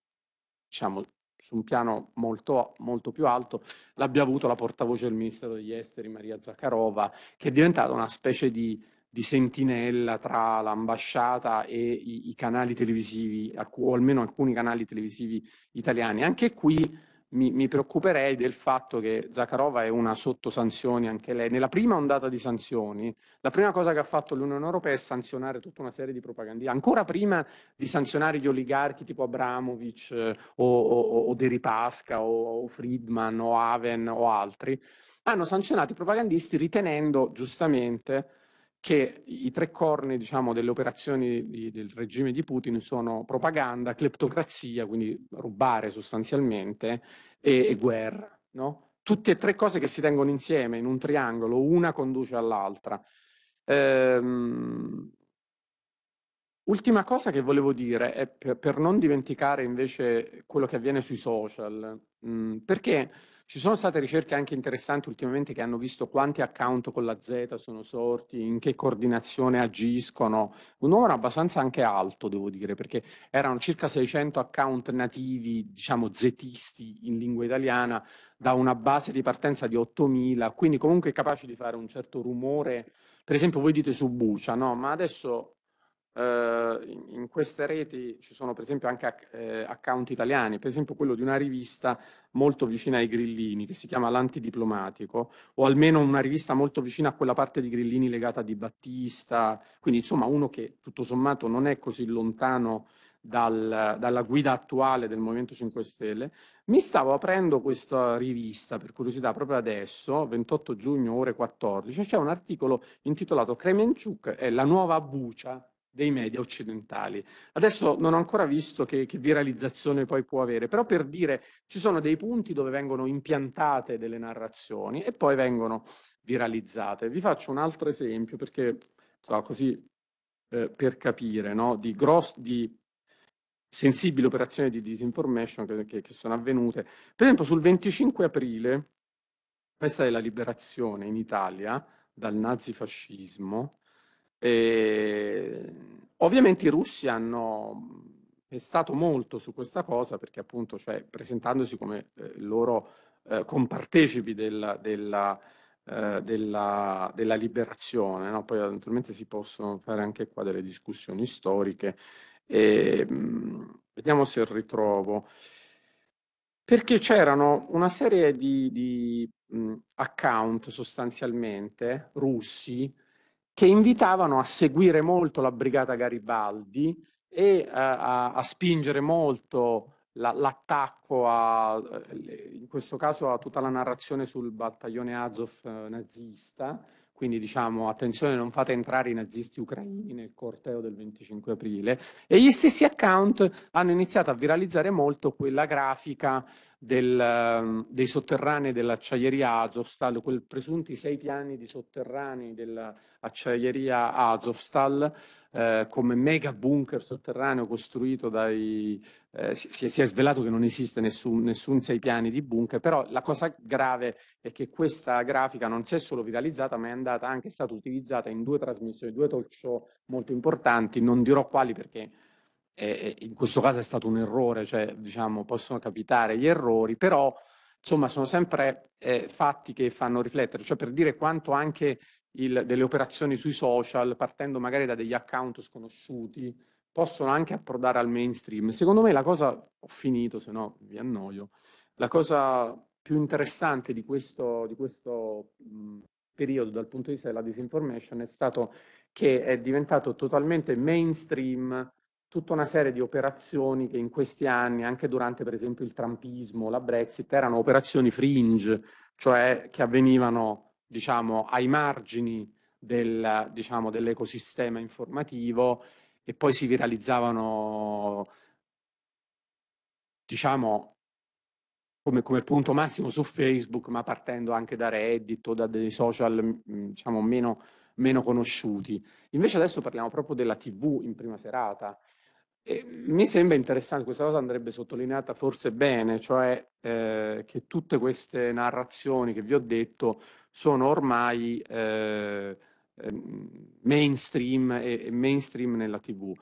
diciamo su un piano molto, molto più alto, l'abbia avuto la portavoce del Ministero degli Esteri Maria Zakharova, che è diventata una specie di di sentinella tra l'ambasciata e i, i canali televisivi, o almeno alcuni canali televisivi italiani. Anche qui mi, mi preoccuperei del fatto che Zakharova è una sotto sanzioni anche lei. Nella prima ondata di sanzioni, la prima cosa che ha fatto l'Unione Europea è sanzionare tutta una serie di propagandia, ancora prima di sanzionare gli oligarchi tipo Abramovic eh, o, o, o, Deripasca o, o Friedman o Aven o altri, hanno sanzionato i propagandisti ritenendo giustamente che i tre corni diciamo, delle operazioni di, del regime di Putin sono propaganda, cleptocrazia, quindi rubare sostanzialmente, e, e guerra. No? Tutte e tre cose che si tengono insieme in un triangolo, una conduce all'altra. Ehm, ultima cosa che volevo dire è per, per, non dimenticare invece quello che avviene sui social, mh, mm, perché ci sono state ricerche anche interessanti ultimamente che hanno visto quanti account con la Z sono sorti, in che coordinazione agiscono. Un numero abbastanza anche alto, devo dire, perché erano circa 600 account nativi, diciamo, zetisti in lingua italiana, da una base di partenza di 8000, quindi comunque capaci di fare un certo rumore. Per esempio voi dite su Bucia, no? Ma adesso eh, in queste reti ci sono per esempio anche eh, account italiani, per esempio quello di una rivista molto vicina ai grillini che si chiama L'Antidiplomatico o almeno una rivista molto vicina a quella parte di grillini legata a Di Battista, quindi insomma uno che tutto sommato non è così lontano dal, dalla guida attuale del Movimento 5 Stelle. Mi stavo aprendo questa rivista per curiosità proprio adesso, 28 giugno ore 14, c'è un articolo intitolato Kremenchuk è la nuova bucia dei media occidentali. Adesso non ho ancora visto che, che, viralizzazione poi può avere, però per dire ci sono dei punti dove vengono impiantate delle narrazioni e poi vengono viralizzate. Vi faccio un altro esempio perché so, così eh, per capire no? di, gross, di sensibili operazioni di disinformation che, che, che sono avvenute. Per esempio sul 25 aprile, questa è la liberazione in Italia dal nazifascismo, e ovviamente i russi hanno pestato molto su questa cosa perché appunto, cioè, presentandosi come eh, loro eh, compartecipi della, della, eh, della, della liberazione, no? poi naturalmente si possono fare anche qua delle discussioni storiche. E, mh, mm, vediamo se ritrovo. Perché c'erano una serie di, di mh, mm, account sostanzialmente russi che invitavano a seguire molto la brigata Garibaldi e eh, a, a spingere molto l'attacco la, eh, in questo caso a tutta la narrazione sul battaglione Azov eh, nazista quindi diciamo attenzione non fate entrare i nazisti ucraini nel corteo del 25 aprile e gli stessi account hanno iniziato a viralizzare molto quella grafica del, ehm, dei sotterranei dell'acciaieria Azovstal, quel presunti sei piani di sotterranei dell'acciaieria Azovstal eh, come mega bunker sotterraneo costruito dai... Eh, si, si, è svelato che non esiste nessun, nessun sei piani di bunker, però la cosa grave è che questa grafica non si è solo vitalizzata, ma è andata anche, è stata utilizzata in due trasmissioni, due talk show molto importanti, non dirò quali perché eh, eh, in questo caso è stato un errore, cioè diciamo possono capitare gli errori, però insomma sono sempre eh, fatti che fanno riflettere, cioè per dire quanto anche il, delle operazioni sui social, partendo magari da degli account sconosciuti, possono anche approdare al mainstream. Secondo me la cosa, ho finito, se no vi annoio, la cosa più interessante di questo, di questo mh, periodo dal punto di vista della disinformation è stato che è diventato totalmente mainstream tutta una serie di operazioni che in questi anni, anche durante per esempio il trumpismo, la Brexit, erano operazioni fringe, cioè che avvenivano diciamo, ai margini del, diciamo, dell'ecosistema informativo e poi si viralizzavano, diciamo, come, come punto massimo su Facebook, ma partendo anche da Reddit o da dei social mm, diciamo, meno, meno conosciuti. Invece adesso parliamo proprio della TV in prima serata e mi sembra interessante, questa cosa andrebbe sottolineata forse bene, cioè eh, che tutte queste narrazioni che vi ho detto sono ormai eh, ehm, mainstream e, mainstream nella TV.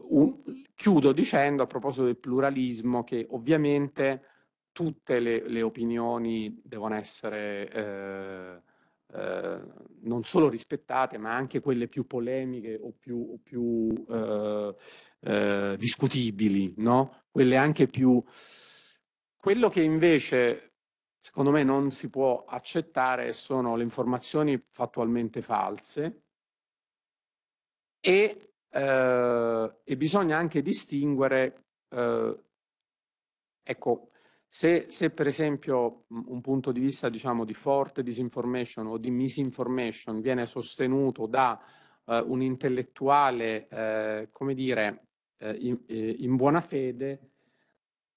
Un, chiudo dicendo a proposito del pluralismo che ovviamente tutte le, le opinioni devono essere eh, eh, non solo rispettate, ma anche quelle più polemiche o più, o più eh, eh, discutibili, no? quelle anche più... Quello che invece secondo me non si può accettare sono le informazioni fattualmente false e, eh, e bisogna anche distinguere, eh, ecco, se, se, per esempio un punto di vista diciamo, di forte disinformation o di misinformation viene sostenuto da eh, un intellettuale, eh, come dire, eh, in, eh, in, buona fede,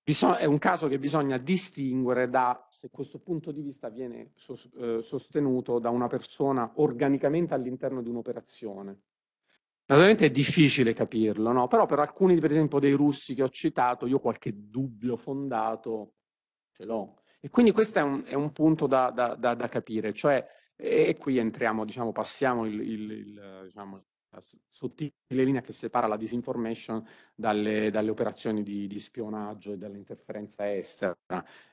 è un caso che bisogna distinguere da se questo punto di vista viene sos eh, sostenuto da una persona organicamente all'interno di un'operazione. Naturalmente è difficile capirlo, no? però per alcuni, per esempio, dei russi che ho citato, io qualche dubbio fondato ce l'ho. E quindi questo è un, è un punto da, da, da, da, capire, cioè, e qui entriamo, diciamo, passiamo il, il, il, diciamo, sottile linea che separa la disinformation dalle, dalle operazioni di, di, spionaggio e dall'interferenza estera.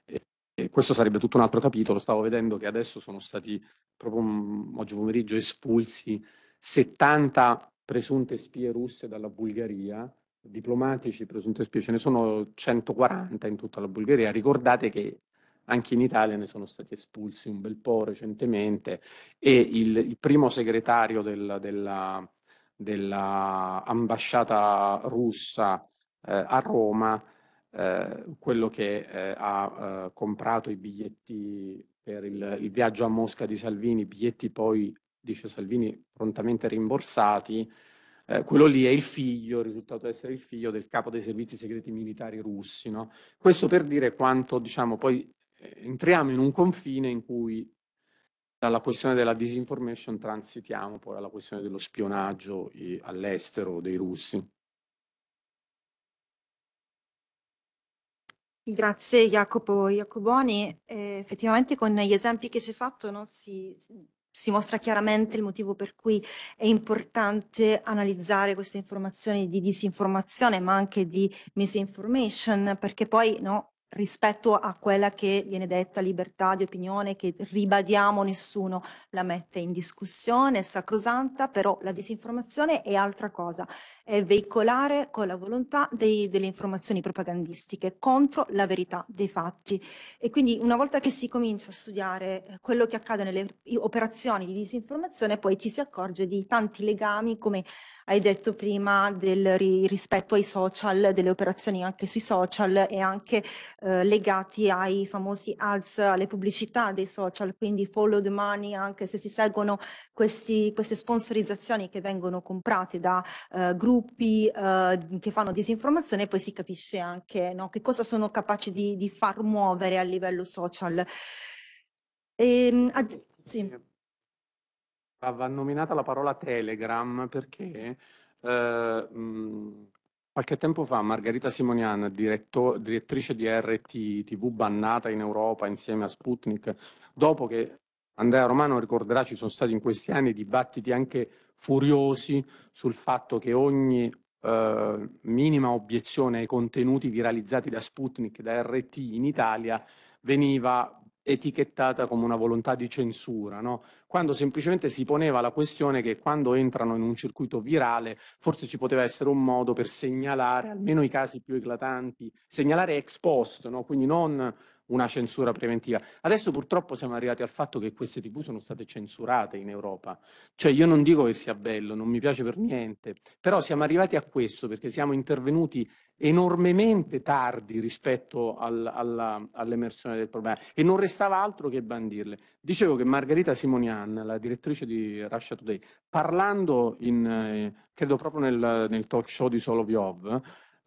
E, e questo sarebbe tutto un altro capitolo. Stavo vedendo che adesso sono stati proprio mm, oggi pomeriggio espulsi 70 presunte spie russe dalla Bulgaria, diplomatici presunte spie, ce ne sono 140 in tutta la Bulgaria. Ricordate che anche in Italia ne sono stati espulsi un bel po' recentemente e il, il primo segretario del, della, dell'ambasciata russa eh, a Roma, eh, quello che eh, ha eh, comprato i biglietti per il, il, viaggio a Mosca di Salvini, biglietti poi, dice Salvini, prontamente rimborsati, eh, quello lì è il figlio, risultato essere il figlio del capo dei servizi segreti militari russi. No? Questo per dire quanto, diciamo, poi eh, entriamo in un confine in cui dalla questione della disinformation transitiamo poi alla questione dello spionaggio all'estero dei russi. Grazie Jacopo Iacoboni. Eh, effettivamente con gli esempi che ci hai fatto no, si, si mostra chiaramente il motivo per cui è importante analizzare queste informazioni di disinformazione ma anche di misinformation perché poi no, rispetto a quella che viene detta libertà di opinione che ribadiamo nessuno la mette in discussione, è sacrosanta, però la disinformazione è altra cosa, è veicolare con la volontà dei, delle informazioni propagandistiche contro la verità dei fatti e quindi una volta che si comincia a studiare eh, quello che accade nelle operazioni di disinformazione poi ci si accorge di tanti legami come hai detto prima del rispetto ai social, delle operazioni anche sui social e anche eh, legati ai famosi ads, alle pubblicità dei social, quindi follow the money, anche se si seguono questi, queste sponsorizzazioni che vengono comprate da eh, gruppi eh, che fanno disinformazione, poi si capisce anche no, che cosa sono capaci di, di, far muovere a livello social. E, ehm, a, sì. Va nominata la parola Telegram perché eh, mh, Qualche tempo fa Margherita Simonian, diretto- direttrice di RT TV bannata in Europa insieme a Sputnik, dopo che Andrea Romano ricorderà ci sono stati in questi anni dibattiti anche furiosi sul fatto che ogni eh, minima obiezione ai contenuti viralizzati da Sputnik, da RT in Italia, veniva etichettata come una volontà di censura, no? quando semplicemente si poneva la questione che quando entrano in un circuito virale forse ci poteva essere un modo per segnalare certo. almeno i casi più eclatanti, segnalare ex post, no? quindi non una censura preventiva. Adesso purtroppo siamo arrivati al fatto che queste tv sono state censurate in Europa. Cioè io non dico che sia bello, non mi piace per niente, però siamo arrivati a questo perché siamo intervenuti enormemente tardi rispetto al, all'emersione del problema e non restava altro che bandirle. Dicevo che Margherita Simonian, la direttrice di Russia Today, parlando in, eh, credo proprio nel, nel, talk show di Soloviov,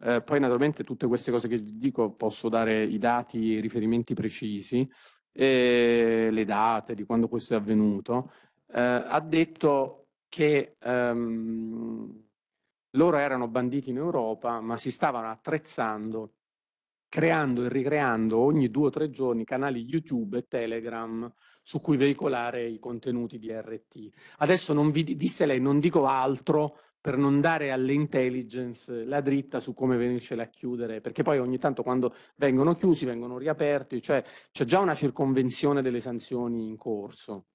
eh, poi naturalmente tutte queste cose che vi dico posso dare i dati, i riferimenti precisi, eh, le date di quando questo è avvenuto, eh, ha detto che ehm, loro erano banditi in Europa, ma si stavano attrezzando, creando e ricreando ogni due o tre giorni canali YouTube e Telegram su cui veicolare i contenuti di RT. Adesso non vi disse lei, non dico altro per non dare alle intelligence la dritta su come venircela a chiudere, perché poi ogni tanto quando vengono chiusi vengono riaperti, cioè c'è già una circonvenzione delle sanzioni in corso.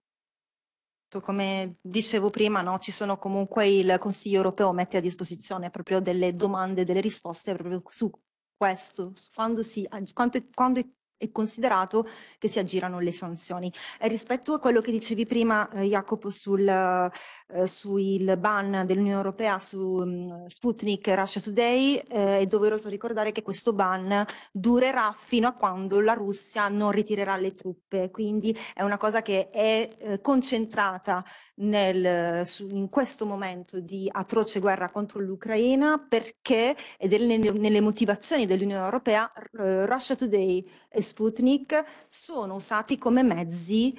Esatto, come dicevo prima, no, ci sono comunque il Consiglio europeo mette a disposizione proprio delle domande, delle risposte proprio su questo, su quando, si, quando, quando, e considerato che si aggirano le sanzioni. E rispetto a quello che dicevi prima, eh, Jacopo, sul, eh, sul ban dell'Unione Europea su um, Sputnik Russia Today, eh, è doveroso ricordare che questo ban durerà fino a quando la Russia non ritirerà le truppe, quindi è una cosa che è eh, concentrata nel, su, in questo momento di atroce guerra contro l'Ucraina perché, ed è nelle, nelle motivazioni dell'Unione Europea, eh, Russia Today e Sputnik sono usati come mezzi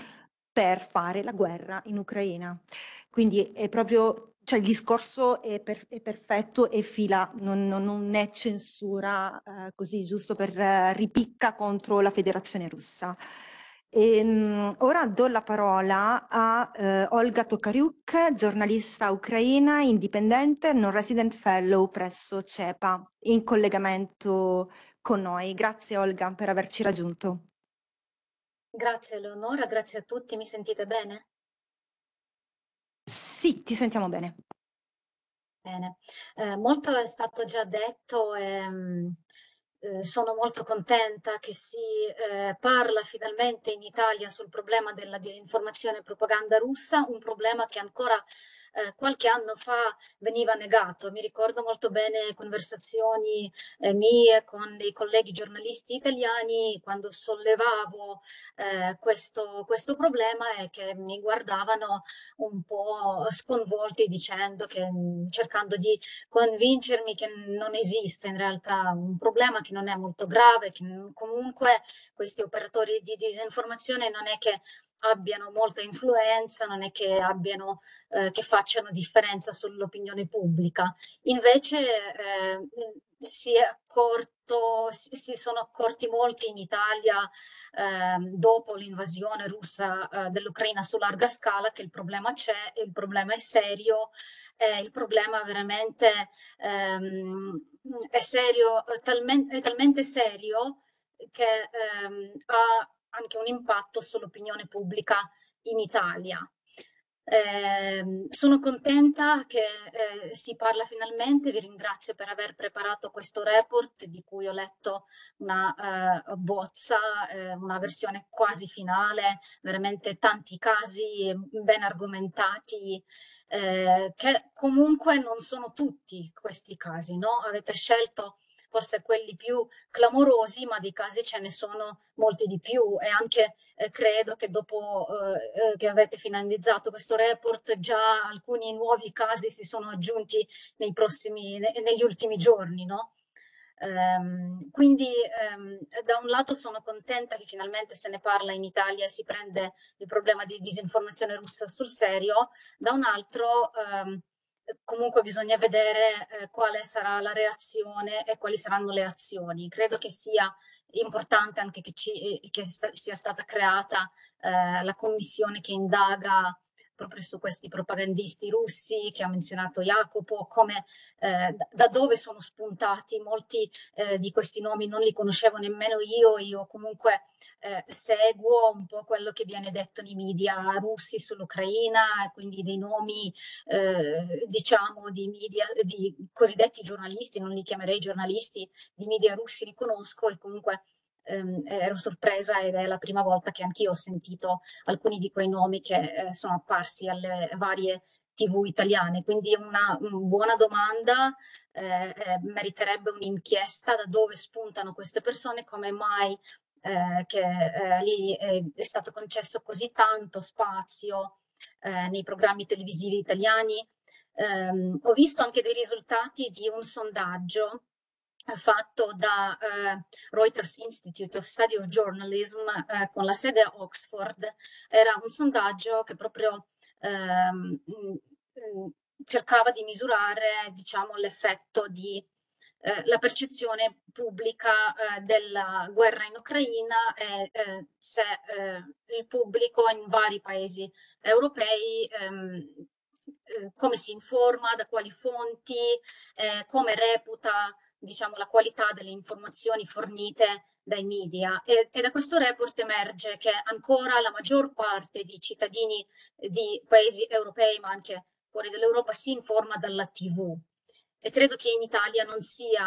per fare la guerra in Ucraina. Quindi è proprio, cioè il discorso è, per, è perfetto e fila, non, non, non è censura eh, così, giusto per eh, ripicca contro la federazione russa. E, ehm, mh, ora do la parola a eh, Olga Tokaruk, giornalista ucraina, indipendente, non resident fellow presso CEPA, in collegamento con noi. Grazie Olga per averci raggiunto. Grazie Eleonora, grazie a tutti, mi sentite bene? Sì, ti sentiamo bene. Bene, eh, molto è stato già detto e mm, eh, sono molto contenta che si eh, parla finalmente in Italia sul problema della disinformazione e propaganda russa, un problema che ancora eh, qualche anno fa veniva negato. Mi ricordo molto bene conversazioni eh, mie con dei colleghi giornalisti italiani quando sollevavo eh, questo, questo problema e che mi guardavano un po' sconvolti dicendo che mm, cercando di convincermi che non esiste in realtà un problema che non è molto grave, che comunque questi operatori di disinformazione non è che abbiano molta influenza, non è che, abbiano, eh, che facciano differenza sull'opinione pubblica. Invece eh, si, accorto, si, sono accorti molti in Italia eh, dopo l'invasione russa eh, dell'Ucraina su larga scala che il problema c'è, il problema è serio, il problema veramente ehm, è serio, talmente, è talmente serio che ehm, ha anche un impatto sull'opinione pubblica in Italia. Eh, sono contenta che eh, si parla finalmente, vi ringrazio per aver preparato questo report di cui ho letto una eh, bozza, eh, una versione quasi finale, veramente tanti casi ben argomentati, eh, che comunque non sono tutti questi casi, no? avete scelto forse quelli più clamorosi, ma dei casi ce ne sono molti di più e anche eh, credo che dopo eh, eh che avete finalizzato questo report già alcuni nuovi casi si sono aggiunti nei prossimi, ne, negli ultimi giorni, no? Um, quindi um, da un lato sono contenta che finalmente se ne parla in Italia e si prende il problema di disinformazione russa sul serio, da un altro um, comunque bisogna vedere eh, quale sarà la reazione e quali saranno le azioni. Credo che sia importante anche che, ci, eh, che sta, sia stata creata eh, la commissione che indaga proprio su questi propagandisti russi che ha menzionato Jacopo, come, eh, da dove sono spuntati, molti eh, di questi nomi non li conoscevo nemmeno io, io comunque eh, seguo un po' quello che viene detto nei media russi sull'Ucraina, quindi dei nomi eh, diciamo di media, di cosiddetti giornalisti, non li chiamerei giornalisti, di media russi li conosco e comunque ehm, ero sorpresa ed è la prima volta che anch'io ho sentito alcuni di quei nomi che eh, sono apparsi alle varie tv italiane. Quindi una, una mm, buona domanda eh, eh, meriterebbe un'inchiesta da dove spuntano queste persone, come mai eh, che eh, lì eh, è stato concesso così tanto spazio nei programmi televisivi italiani. Um, ho visto anche dei risultati di un sondaggio fatto da eh, Reuters Institute of Study of Journalism eh, con la sede a Oxford. Era un sondaggio che proprio ehm, mm, mm, cercava di misurare diciamo, l'effetto di eh, la percezione pubblica eh, della guerra in Ucraina e eh, se eh, il pubblico in vari paesi europei ehm, come si informa, da quali fonti, come reputa diciamo, la qualità delle informazioni fornite dai media e, e, da questo report emerge che ancora la maggior parte di cittadini eh, di paesi europei ma anche fuori dell'Europa si informa dalla TV e credo che in Italia non sia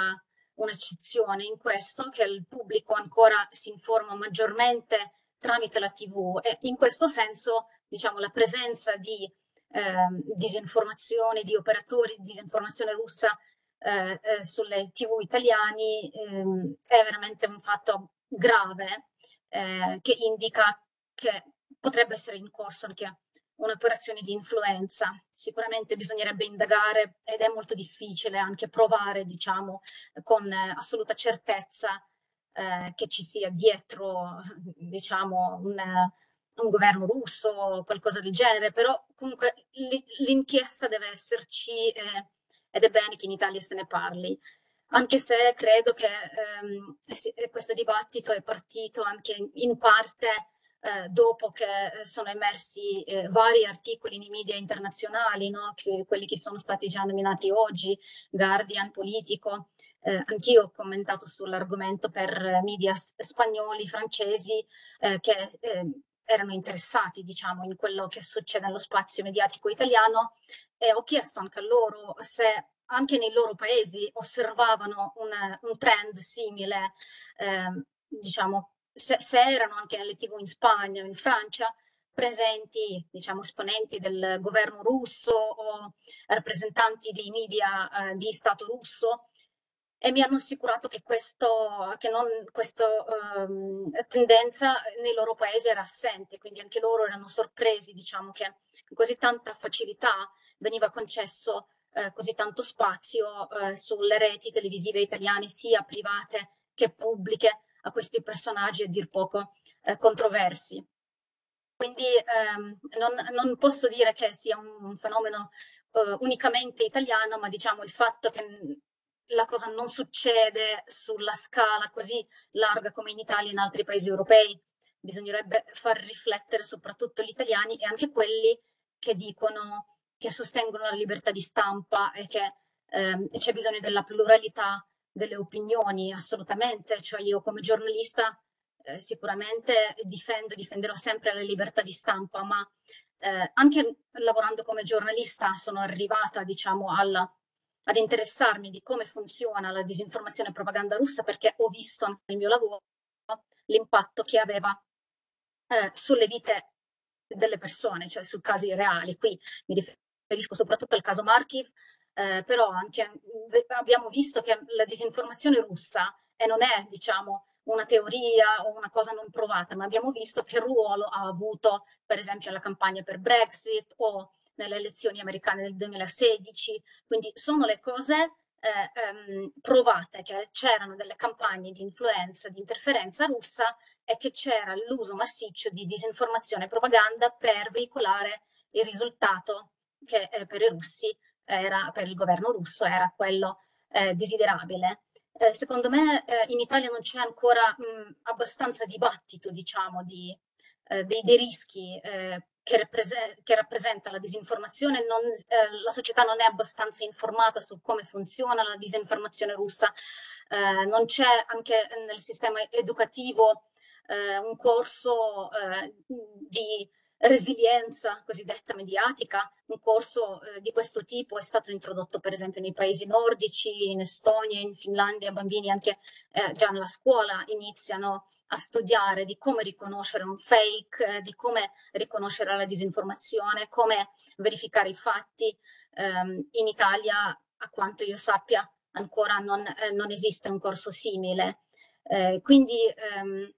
un'eccezione in questo che il pubblico ancora si informa maggiormente tramite la TV e in questo senso diciamo la presenza di eh, disinformazione di operatori di disinformazione russa eh, eh, sulle tv italiani ehm, è veramente un fatto grave eh, che indica che potrebbe essere in corso anche un'operazione di influenza. Sicuramente bisognerebbe indagare ed è molto difficile anche provare, diciamo, con assoluta certezza eh, che ci sia dietro, diciamo, un, un governo russo o qualcosa del genere, però comunque l'inchiesta deve esserci. Eh, ed è bene che in Italia se ne parli, anche se credo che ehm, eh, eh, questo dibattito è partito anche in parte eh, dopo che eh, sono emersi eh, vari articoli nei media internazionali, no? che, quelli che sono stati già nominati oggi, Guardian, Politico, eh, anch'io ho commentato sull'argomento per media spagnoli, francesi, che ehm, erano interessati diciamo, in quello che succede nello spazio mediatico italiano eh, ho chiesto anche a loro se anche nei loro paesi osservavano un, un trend simile, eh, diciamo, se, se, erano anche nelle tv in Spagna o in Francia presenti, diciamo, esponenti del governo russo o rappresentanti dei media eh, di Stato russo e mi hanno assicurato che questa ehm, tendenza nei loro paesi era assente, quindi anche loro erano sorpresi, diciamo, che con così tanta facilità veniva concesso eh, così tanto spazio eh, sulle reti televisive italiane, sia private che pubbliche, a questi personaggi a dir poco eh, controversi. Quindi ehm, non, non, posso dire che sia un, un fenomeno eh, unicamente italiano, ma diciamo il fatto che mm, la cosa non succede sulla scala così larga come in Italia e in altri paesi europei. Bisognerebbe far riflettere soprattutto gli italiani e anche quelli che dicono che sostengono la libertà di stampa e che ehm, c'è bisogno della pluralità delle opinioni, assolutamente. Cioè io come giornalista eh, sicuramente difendo e difenderò sempre la libertà di stampa, ma eh, anche lavorando come giornalista sono arrivata, diciamo, alla, ad interessarmi di come funziona la disinformazione e propaganda russa perché ho visto nel mio lavoro l'impatto che aveva eh, sulle vite delle persone, cioè su casi reali. Qui mi riferisco riferisco soprattutto al caso Markiv, eh, però anche, abbiamo visto che la disinformazione russa eh, non è, diciamo, una teoria o una cosa non provata, ma abbiamo visto che ruolo ha avuto, per esempio, la campagna per Brexit o nelle elezioni americane del 2016. Quindi sono le cose eh, ehm, provate che c'erano delle campagne di influenza, di interferenza russa e che c'era l'uso massiccio di disinformazione e propaganda per veicolare il risultato che eh, per i russi era, per il governo russo era quello eh, desiderabile. Eh, secondo me eh, in Italia non c'è ancora mh, mm, abbastanza dibattito, diciamo, di, eh, dei, dei, rischi eh, che, rapprese che, rappresenta la disinformazione. Non, la società non è abbastanza informata su come funziona la disinformazione russa. non c'è anche nel sistema educativo un corso di resilienza cosiddetta mediatica. Un corso eh, di questo tipo è stato introdotto per esempio nei paesi nordici, in Estonia, in Finlandia, bambini anche eh, già nella scuola iniziano a studiare di come riconoscere un fake, eh, di come riconoscere la disinformazione, come verificare i fatti. Ehm, in Italia, a quanto io sappia, ancora non, eh, non esiste un corso simile. Eh, quindi ehm,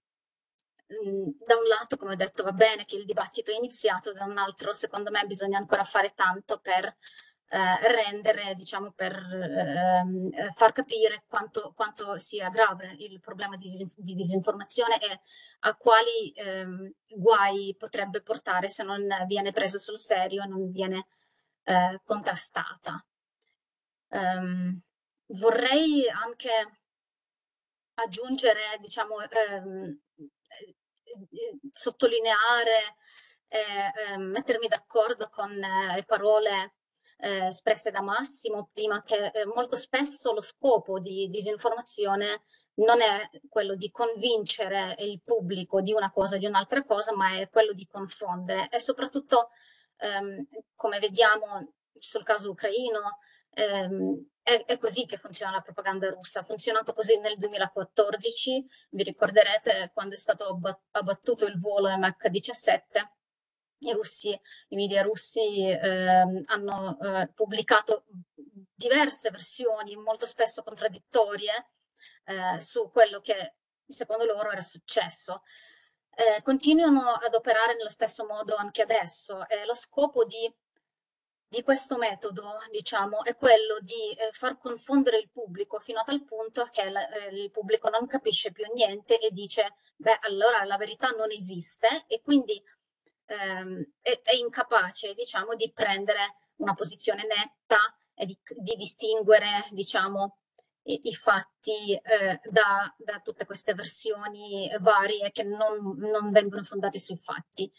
Mm, da un lato, come ho detto, va bene che il dibattito è iniziato, da un altro, secondo me, bisogna ancora fare tanto per eh, rendere, diciamo, per ehm, eh, far capire quanto, quanto, sia grave il problema di, di disinformazione e a quali eh, guai potrebbe portare se non viene preso sul serio e non viene eh, contrastata. Um, ehm, vorrei anche aggiungere, diciamo, ehm, sottolineare, eh, ehm, mettermi d'accordo con eh, le parole eh, espresse da Massimo prima che eh, molto spesso lo scopo di disinformazione non è quello di convincere il pubblico di una cosa o di un'altra cosa, ma è quello di confondere e soprattutto ehm, come vediamo sul caso ucraino ehm, è, è, così che funziona la propaganda russa, ha funzionato così nel 2014, vi ricorderete quando è stato abbattuto il volo MH17, i, russi, i media russi eh, hanno eh, pubblicato diverse versioni, molto spesso contraddittorie, eh, su quello che secondo loro era successo. Eh, continuano ad operare nello stesso modo anche adesso. Eh, lo scopo di di questo metodo, diciamo, è quello di eh, far confondere il pubblico fino a tal punto che la, eh, il pubblico non capisce più niente e dice, beh, allora la verità non esiste e quindi ehm, è, è, incapace, diciamo, di prendere una posizione netta e di, di distinguere, diciamo, i, i fatti eh, da, da, tutte queste versioni varie che non, non vengono fondate sui fatti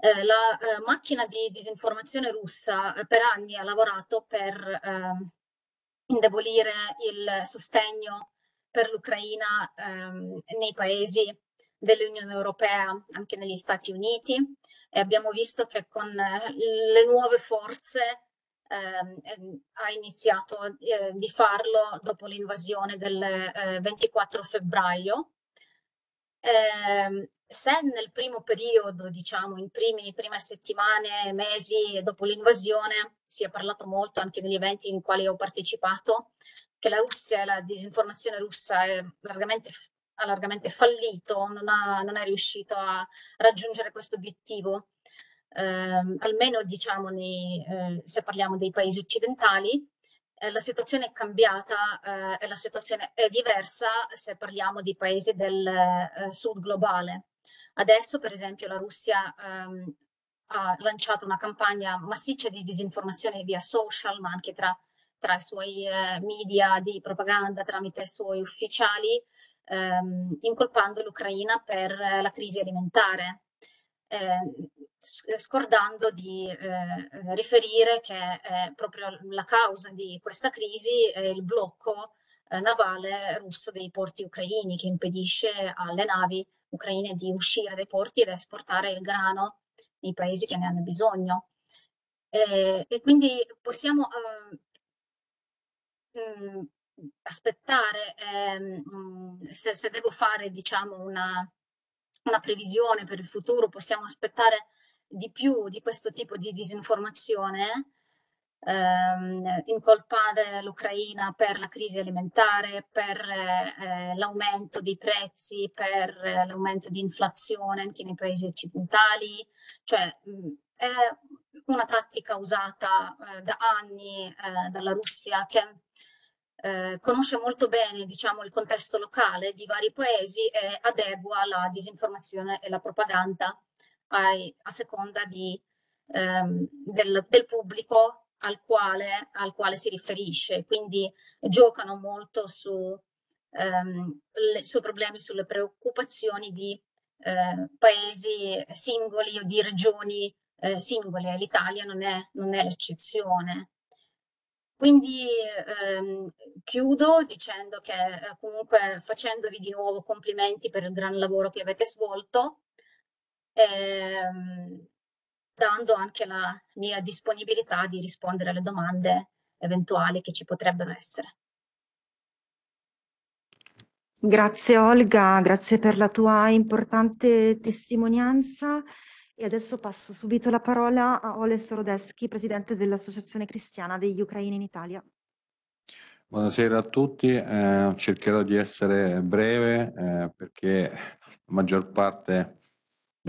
eh, la eh, macchina di disinformazione russa eh, per anni ha lavorato per ehm, indebolire il sostegno per l'Ucraina ehm, nei paesi dell'Unione Europea, anche negli Stati Uniti e abbiamo visto che con eh, le nuove forze ehm, ehm ha iniziato eh, di farlo dopo l'invasione del 24 eh, febbraio eh, se nel primo periodo, diciamo, in primi, prime settimane, mesi dopo l'invasione, si è parlato molto anche negli eventi in cui ho partecipato, che la Russia, la disinformazione russa è largamente, ha largamente fallito, non, ha, non, è riuscito a raggiungere questo obiettivo, eh, almeno diciamo nei, eh, se parliamo dei paesi occidentali, eh, la situazione è cambiata eh, e la situazione è diversa se parliamo di paesi del eh, sud globale. Adesso, per esempio, la Russia ehm, ha lanciato una campagna massiccia di disinformazione via social, ma anche tra, tra i suoi eh, media di propaganda, tramite i suoi ufficiali, ehm, incolpando l'Ucraina per eh, la crisi alimentare. Eh, scordando di eh, riferire che eh, proprio la causa di questa crisi è il blocco eh, navale russo dei porti ucraini che impedisce alle navi ucraine di uscire dai porti ed esportare il grano nei paesi che ne hanno bisogno. e quindi possiamo mh, ehm, mm, aspettare, mh, ehm, mm, se, se, devo fare diciamo una, una previsione per il futuro, possiamo aspettare di più di questo tipo di disinformazione, ehm, incolpare l'Ucraina per la crisi alimentare, per eh, l'aumento dei prezzi, per eh, l'aumento di inflazione anche nei paesi occidentali, cioè mh, mm, è una tattica usata eh, da anni eh, dalla Russia che eh, conosce molto bene diciamo, il contesto locale di vari paesi e adegua la disinformazione e la propaganda ai, a seconda di, ehm, del, del, pubblico al quale, al quale, si riferisce. Quindi giocano molto su, ehm, le, su problemi, sulle preoccupazioni di eh, paesi singoli o di regioni eh, singole. L'Italia non è, non è l'eccezione. Quindi ehm, chiudo dicendo che eh, comunque facendovi di nuovo complimenti per il gran lavoro che avete svolto ehm, dando anche la mia disponibilità di rispondere alle domande eventuali che ci potrebbero essere. Grazie Olga, grazie per la tua importante testimonianza. E adesso passo subito la parola a Oles Sorodeschi, presidente dell'Associazione Cristiana degli Ucraini in Italia. Buonasera a tutti, eh, cercherò di essere breve eh, perché la maggior parte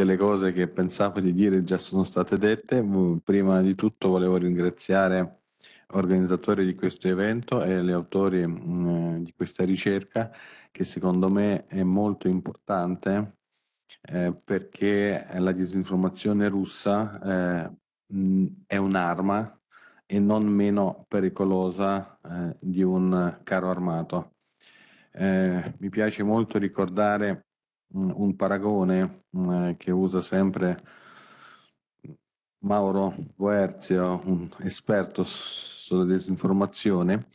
delle cose che pensavo di dire già sono state dette. Prima di tutto volevo ringraziare organizzatori di questo evento e gli autori mh, mm, eh, di questa ricerca che secondo me è molto importante eh, perché la disinformazione russa eh, mh, mm, è un'arma e non meno pericolosa eh, di un carro armato. Eh, mi piace molto ricordare un paragone mm, eh, che usa sempre Mauro Boerzio, un esperto sulla disinformazione,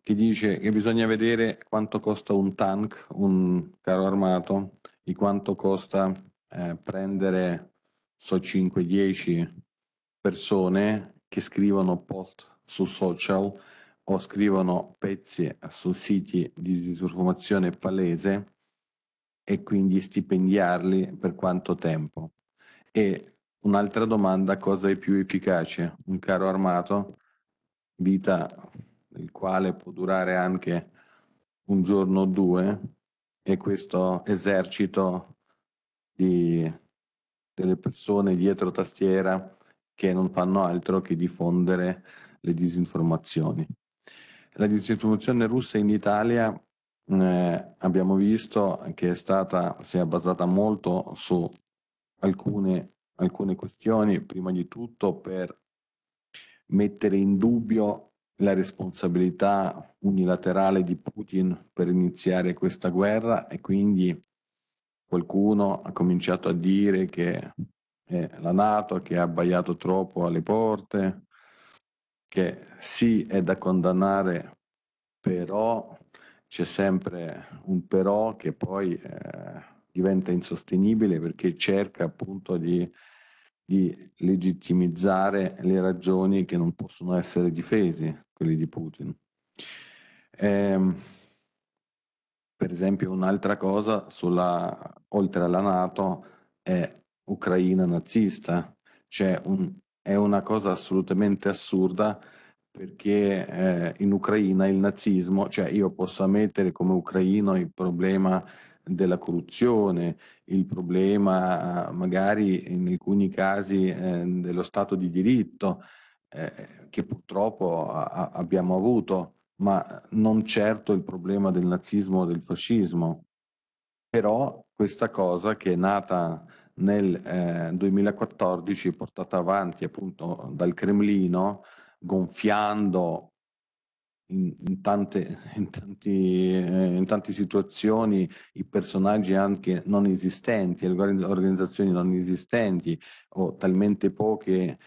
che dice che bisogna vedere quanto costa un tank, un carro armato, e quanto costa eh, prendere so 5-10 persone che scrivono post su social o scrivono pezzi su siti di disinformazione palese e quindi stipendiarli per quanto tempo? E un'altra domanda, cosa è più efficace? Un carro armato, vita il quale può durare anche un giorno o due, e questo esercito di, delle persone dietro tastiera che non fanno altro che diffondere le disinformazioni. La disinformazione russa in Italia eh, abbiamo visto che è stata, si è basata molto su alcune, alcune questioni, prima di tutto per mettere in dubbio la responsabilità unilaterale di Putin per iniziare questa guerra e quindi qualcuno ha cominciato a dire che è la Nato che ha abbaiato troppo alle porte, che sì è da condannare, però c'è sempre un però che poi eh, diventa insostenibile perché cerca appunto di, di, legittimizzare le ragioni che non possono essere difese, quelle di Putin. Eh, per esempio un'altra cosa sulla, oltre alla Nato è Ucraina nazista, cioè un, è una cosa assolutamente assurda perché eh, in Ucraina il nazismo, cioè io posso ammettere come ucraino il problema della corruzione, il problema eh, magari in alcuni casi eh, dello Stato di diritto eh, che purtroppo a- abbiamo avuto, ma non certo il problema del nazismo o del fascismo. Però questa cosa che è nata nel 2014, eh, portata avanti appunto dal Cremlino, gonfiando in, in, tante, in, tanti, eh, in, tante, situazioni i personaggi anche non esistenti, le organizzazioni non esistenti o talmente poche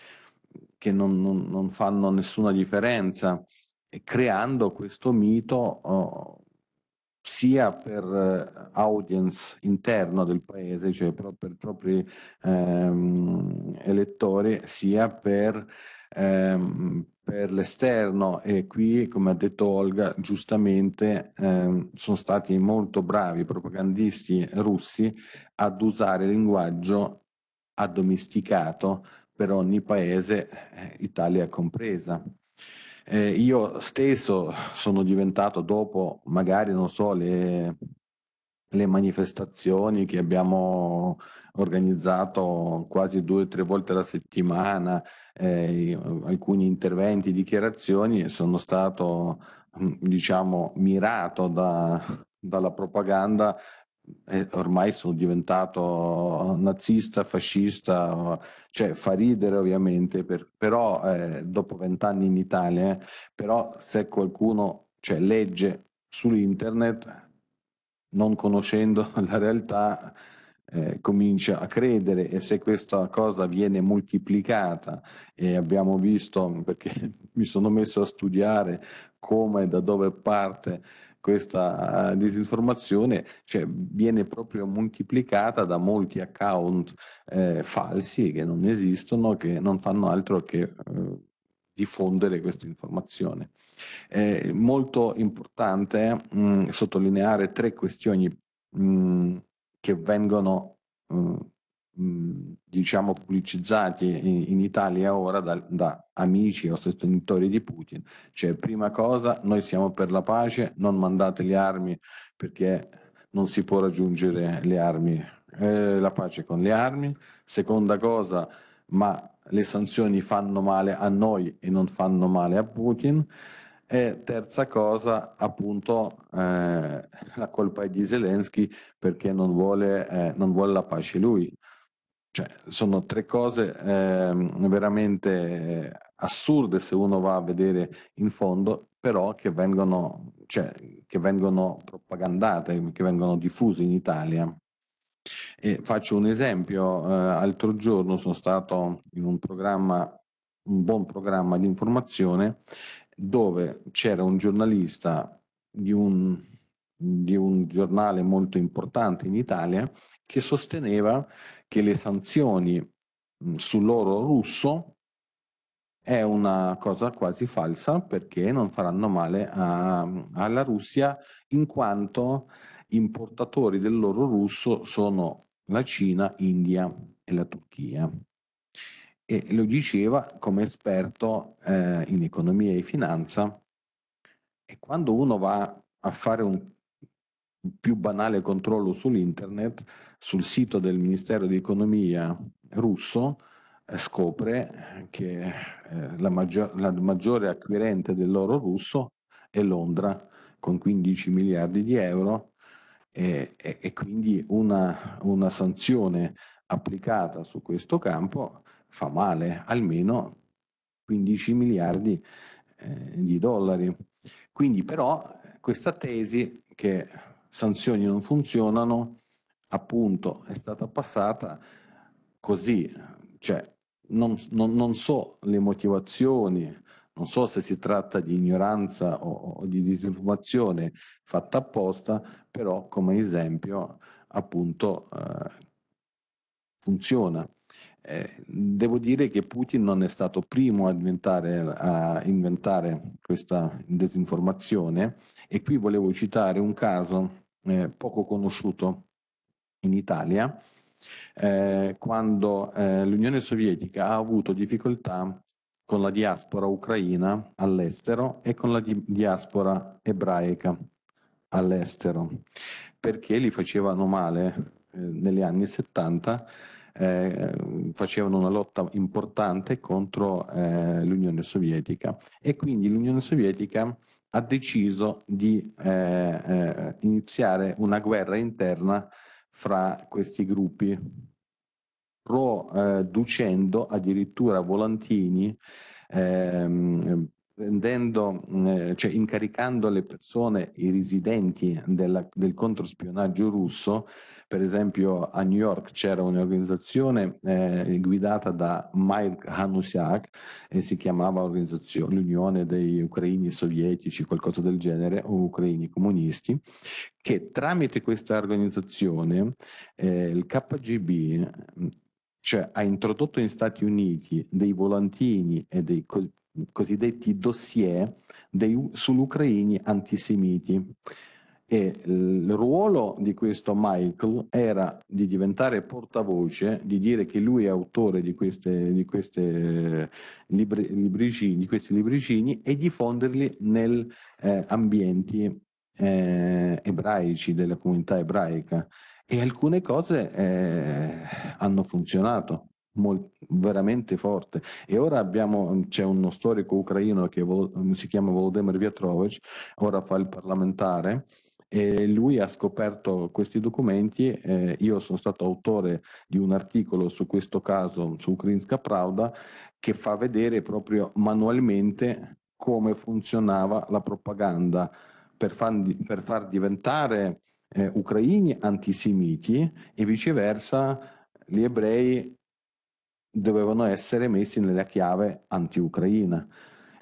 che non, non, non fanno nessuna differenza, e creando questo mito oh, sia per eh, audience interno del paese, cioè per i propri ehm, elettori, sia per ehm, per l'esterno e qui, come ha detto Olga, giustamente ehm, sono stati molto bravi i propagandisti russi ad usare linguaggio addomesticato per ogni paese, eh, Italia compresa. Eh, io stesso sono diventato dopo, magari non so, le le manifestazioni che abbiamo organizzato quasi due o tre volte alla settimana, eh, alcuni interventi, dichiarazioni, sono stato mm, diciamo mirato da, dalla propaganda e eh, ormai sono diventato nazista, fascista, cioè fa ridere ovviamente, per, però eh, dopo vent'anni in Italia, eh, però se qualcuno cioè, legge su internet non conoscendo la realtà, eh, comincia a credere e se questa cosa viene moltiplicata e abbiamo visto, perché mi sono messo a studiare come e da dove parte questa eh, disinformazione cioè, viene proprio moltiplicata da molti account eh, falsi che non esistono, che non fanno altro che eh, diffondere questa informazione. È molto importante mh, mm, sottolineare tre questioni mh, mm, che vengono mh, mm, diciamo pubblicizzate in, in Italia ora da, da, amici o sostenitori di Putin. Cioè, prima cosa, noi siamo per la pace, non mandate le armi perché non si può raggiungere le armi, eh, la pace con le armi. Seconda cosa, ma le sanzioni fanno male a noi e non fanno male a Putin. E terza cosa, appunto, eh, la colpa è di Zelensky perché non vuole, eh, non vuole la pace lui. Cioè, sono tre cose eh, veramente assurde se uno va a vedere in fondo, però che vengono, cioè, che vengono propagandate, che vengono diffuse in Italia. E faccio un esempio, eh, altro giorno sono stato in un programma, un buon programma di informazione dove c'era un giornalista di un, di un giornale molto importante in Italia che sosteneva che le sanzioni mm, sull'oro russo è una cosa quasi falsa perché non faranno male a, alla Russia in quanto importatori dell'oro russo sono la Cina, India e la Turchia. E lo diceva come esperto eh, in economia e finanza. E quando uno va a fare un più banale controllo sull'internet, sul sito del Ministero di Economia russo, eh, scopre che eh, la, maggior, la, maggiore acquirente dell'oro russo è Londra con 15 miliardi di euro e, e, e quindi una, una sanzione applicata su questo campo fa male, almeno 15 miliardi eh, di dollari. Quindi però eh, questa tesi che sanzioni non funzionano, appunto, è stata passata così, cioè non, non, non so le motivazioni, non so se si tratta di ignoranza o, o di disinformazione fatta apposta, però come esempio appunto eh, funziona. Eh, devo dire che Putin non è stato primo a, a inventare questa disinformazione e qui volevo citare un caso eh, poco conosciuto in Italia eh, quando eh, l'Unione Sovietica ha avuto difficoltà con la diaspora ucraina all'estero e con la di diaspora ebraica all'estero perché li facevano male eh, negli anni 70 eh, facevano una lotta importante contro eh, l'Unione Sovietica e quindi l'Unione Sovietica ha deciso di eh, eh iniziare una guerra interna fra questi gruppi, producendo eh, addirittura volantini ehm, rendendo, mm, eh, cioè incaricando le persone, i residenti della, del controspionaggio russo, per esempio a New York c'era un'organizzazione eh, guidata da Mike Hanusiak, eh, si chiamava l'Unione degli Ucraini Sovietici, qualcosa del genere, o Ucraini Comunisti, che tramite questa organizzazione eh, il KGB mm, cioè ha introdotto negli Stati Uniti dei volantini e dei cosiddetti dossier dei, sull'Ucraini antisemiti e il ruolo di questo Michael era di diventare portavoce, di dire che lui è autore di, queste, di, queste libri, libricini, di questi libricini e diffonderli negli eh, ambienti eh, ebraici, della comunità ebraica. E alcune cose eh, hanno funzionato, veramente forte e ora abbiamo mm, c'è uno storico ucraino che mm, si chiama Volodymyr Vyatrovic ora fa il parlamentare e lui ha scoperto questi documenti eh, io sono stato autore di un articolo su questo caso su Ukrinska Pravda che fa vedere proprio manualmente come funzionava la propaganda per far, per far diventare eh, ucraini antisemiti e viceversa gli ebrei dovevano essere messi nella chiave anti-ucraina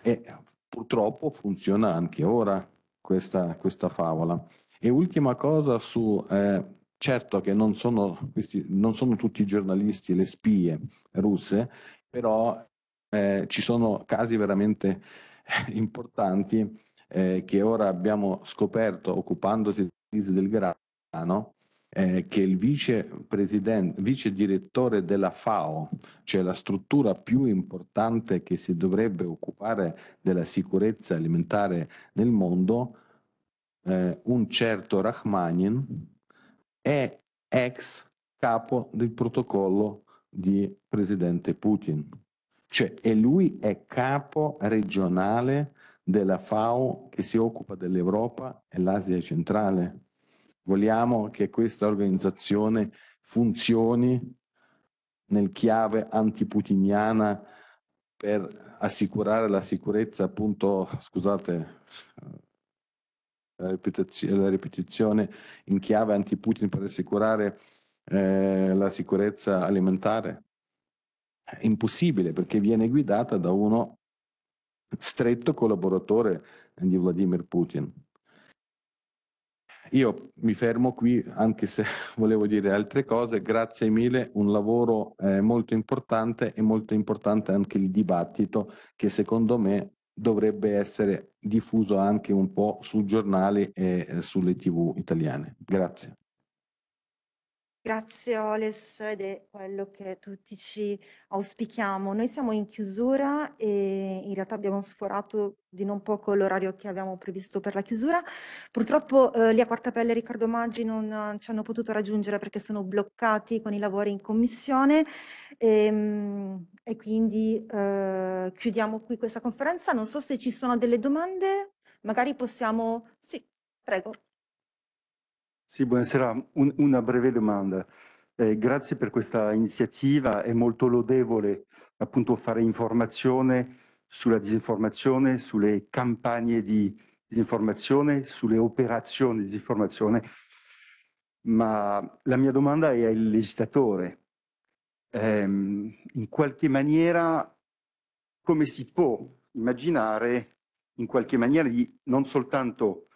e purtroppo funziona anche ora questa, questa favola. E ultima cosa su, eh, certo che non sono, questi, non sono tutti i giornalisti le spie russe, però eh, ci sono casi veramente eh, importanti eh, che ora abbiamo scoperto occupandosi del grano, eh, che il vice, direttore della FAO, cioè la struttura più importante che si dovrebbe occupare della sicurezza alimentare nel mondo, eh, un certo Rachmanin, è ex capo del protocollo di presidente Putin. Cioè, e lui è capo regionale della FAO che si occupa dell'Europa e l'Asia centrale. Vogliamo che questa organizzazione funzioni nel chiave antiputiniana per assicurare la sicurezza, appunto, scusate la ripetizione, la ripetizione in chiave anti per assicurare eh, la sicurezza alimentare? È impossibile perché viene guidata da uno stretto collaboratore di Vladimir Putin. Io mi fermo qui, anche se volevo dire altre cose. Grazie mille, un lavoro eh, molto importante e molto importante anche il dibattito che secondo me dovrebbe essere diffuso anche un po' sui giornali e eh, sulle tv italiane. Grazie. Grazie Oles ed è quello che tutti ci auspichiamo. Noi siamo in chiusura e in realtà abbiamo sforato di non poco l'orario che avevamo previsto per la chiusura. Purtroppo eh, lì a Quartapelle e Riccardo Maggi non eh, ci hanno potuto raggiungere perché sono bloccati con i lavori in commissione e, ehm, e quindi eh, chiudiamo qui questa conferenza. Non so se ci sono delle domande, magari possiamo... Sì, prego. Sì, buonasera. Un, una breve domanda. Eh, grazie per questa iniziativa, è molto lodevole appunto fare informazione sulla disinformazione, sulle campagne di disinformazione, sulle operazioni di disinformazione, ma la mia domanda è al legislatore. Ehm, in qualche maniera, come si può immaginare in qualche maniera di non soltanto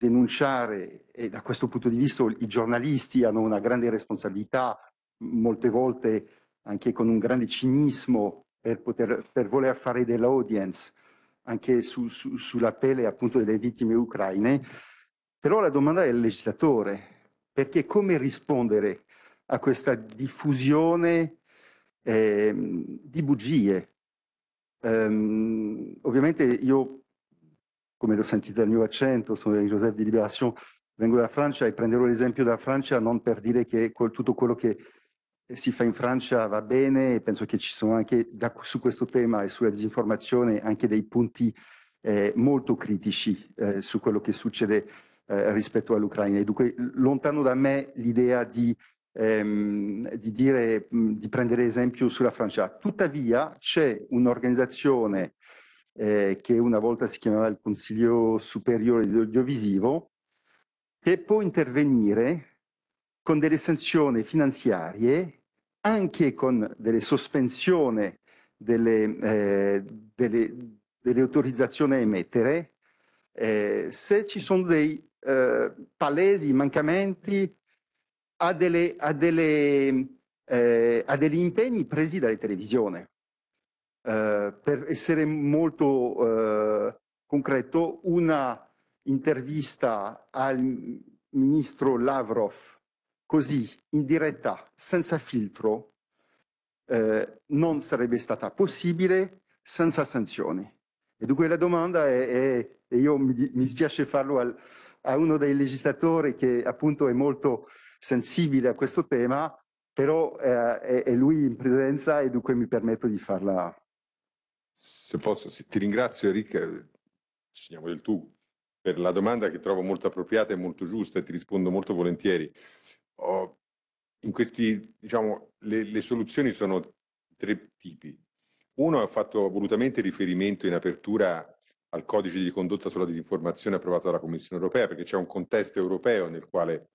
denunciare, e da questo punto di vista i giornalisti hanno una grande responsabilità, molte volte anche con un grande cinismo per, poter, per voler fare dell'audience anche su, su, sulla pelle appunto delle vittime ucraine. Però la domanda è al legislatore, perché come rispondere a questa diffusione eh, di bugie? Um, ovviamente io come lo sentite dal mio accento, sono Joseph di Liberation, vengo da Francia e prenderò l'esempio dalla Francia non per dire che tutto quello che si fa in Francia va bene e penso che ci sono anche da, su questo tema e sulla disinformazione anche dei punti eh, molto critici eh, su quello che succede eh, rispetto all'Ucraina. E dunque lontano da me l'idea di, ehm, di, dire, di prendere esempio sulla Francia. Tuttavia c'è un'organizzazione eh, che una volta si chiamava il Consiglio Superiore di Audiovisivo, che può intervenire con delle sanzioni finanziarie, anche con delle sospensioni delle, eh, delle, delle autorizzazioni a emettere, eh, se ci sono dei eh, palesi mancamenti a, delle, a, delle, eh, a degli impegni presi dalle televisioni. Eh, per essere molto eh, concreto, una intervista al ministro Lavrov, così in diretta, senza filtro, eh, non sarebbe stata possibile senza sanzioni. E dunque la domanda è, è e io mi, mi spiace farlo al, a uno dei legislatori che appunto è molto sensibile a questo tema, però eh, è, è lui in presenza e dunque mi permetto di farla se posso, se ti ringrazio Enrica, eh, siamo del tu, per la domanda che trovo molto appropriata e molto giusta e ti rispondo molto volentieri. Oh, in questi, diciamo, le, le, soluzioni sono tre tipi. Uno ha fatto volutamente riferimento in apertura al codice di condotta sulla disinformazione approvato dalla Commissione europea, perché c'è un contesto europeo nel quale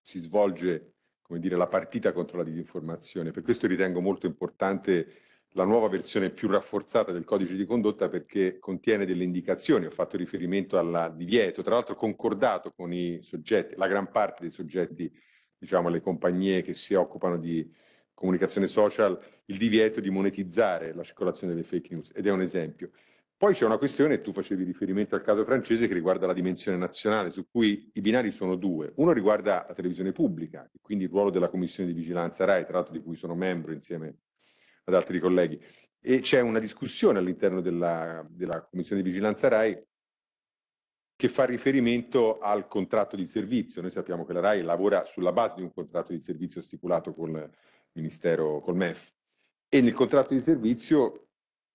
si svolge come dire, la partita contro la disinformazione. Per questo ritengo molto importante la nuova versione più rafforzata del codice di condotta perché contiene delle indicazioni, ho fatto riferimento al divieto, tra l'altro concordato con i soggetti, la gran parte dei soggetti, diciamo le compagnie che si occupano di comunicazione social, il divieto di monetizzare la circolazione delle fake news ed è un esempio. Poi c'è una questione, tu facevi riferimento al caso francese, che riguarda la dimensione nazionale, su cui i binari sono due. Uno riguarda la televisione pubblica, quindi il ruolo della Commissione di Vigilanza RAI, tra l'altro di cui sono membro insieme ad altri colleghi. E c'è una discussione all'interno della, della Commissione di Vigilanza RAI che fa riferimento al contratto di servizio. Noi sappiamo che la RAI lavora sulla base di un contratto di servizio stipulato col Ministero, col MEF. E nel contratto di servizio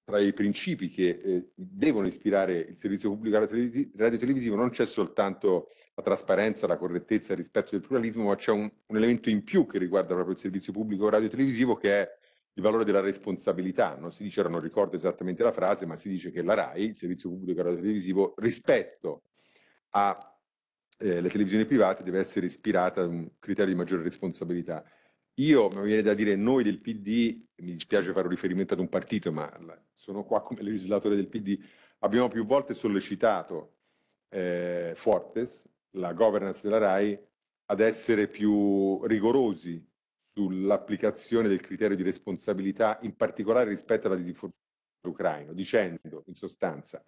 tra i principi che eh, devono ispirare il servizio pubblico radiotelevisivo non c'è soltanto la trasparenza, la correttezza, il rispetto del pluralismo, ma c'è un, un, elemento in più che riguarda proprio il servizio pubblico radiotelevisivo che è il valore della responsabilità. Non si dice, ora non ricordo esattamente la frase, ma si dice che la RAI, il servizio pubblico radio televisivo, rispetto alle eh, televisioni private deve essere ispirata a un criterio di maggiore responsabilità. Io, mi viene da dire, noi del PD, mi dispiace fare un riferimento ad un partito, ma sono qua come legislatore del PD, abbiamo più volte sollecitato eh, Fortes, la governance della RAI, ad essere più rigorosi sull'applicazione del criterio di responsabilità, in particolare rispetto alla diffusione ucraino, dicendo in sostanza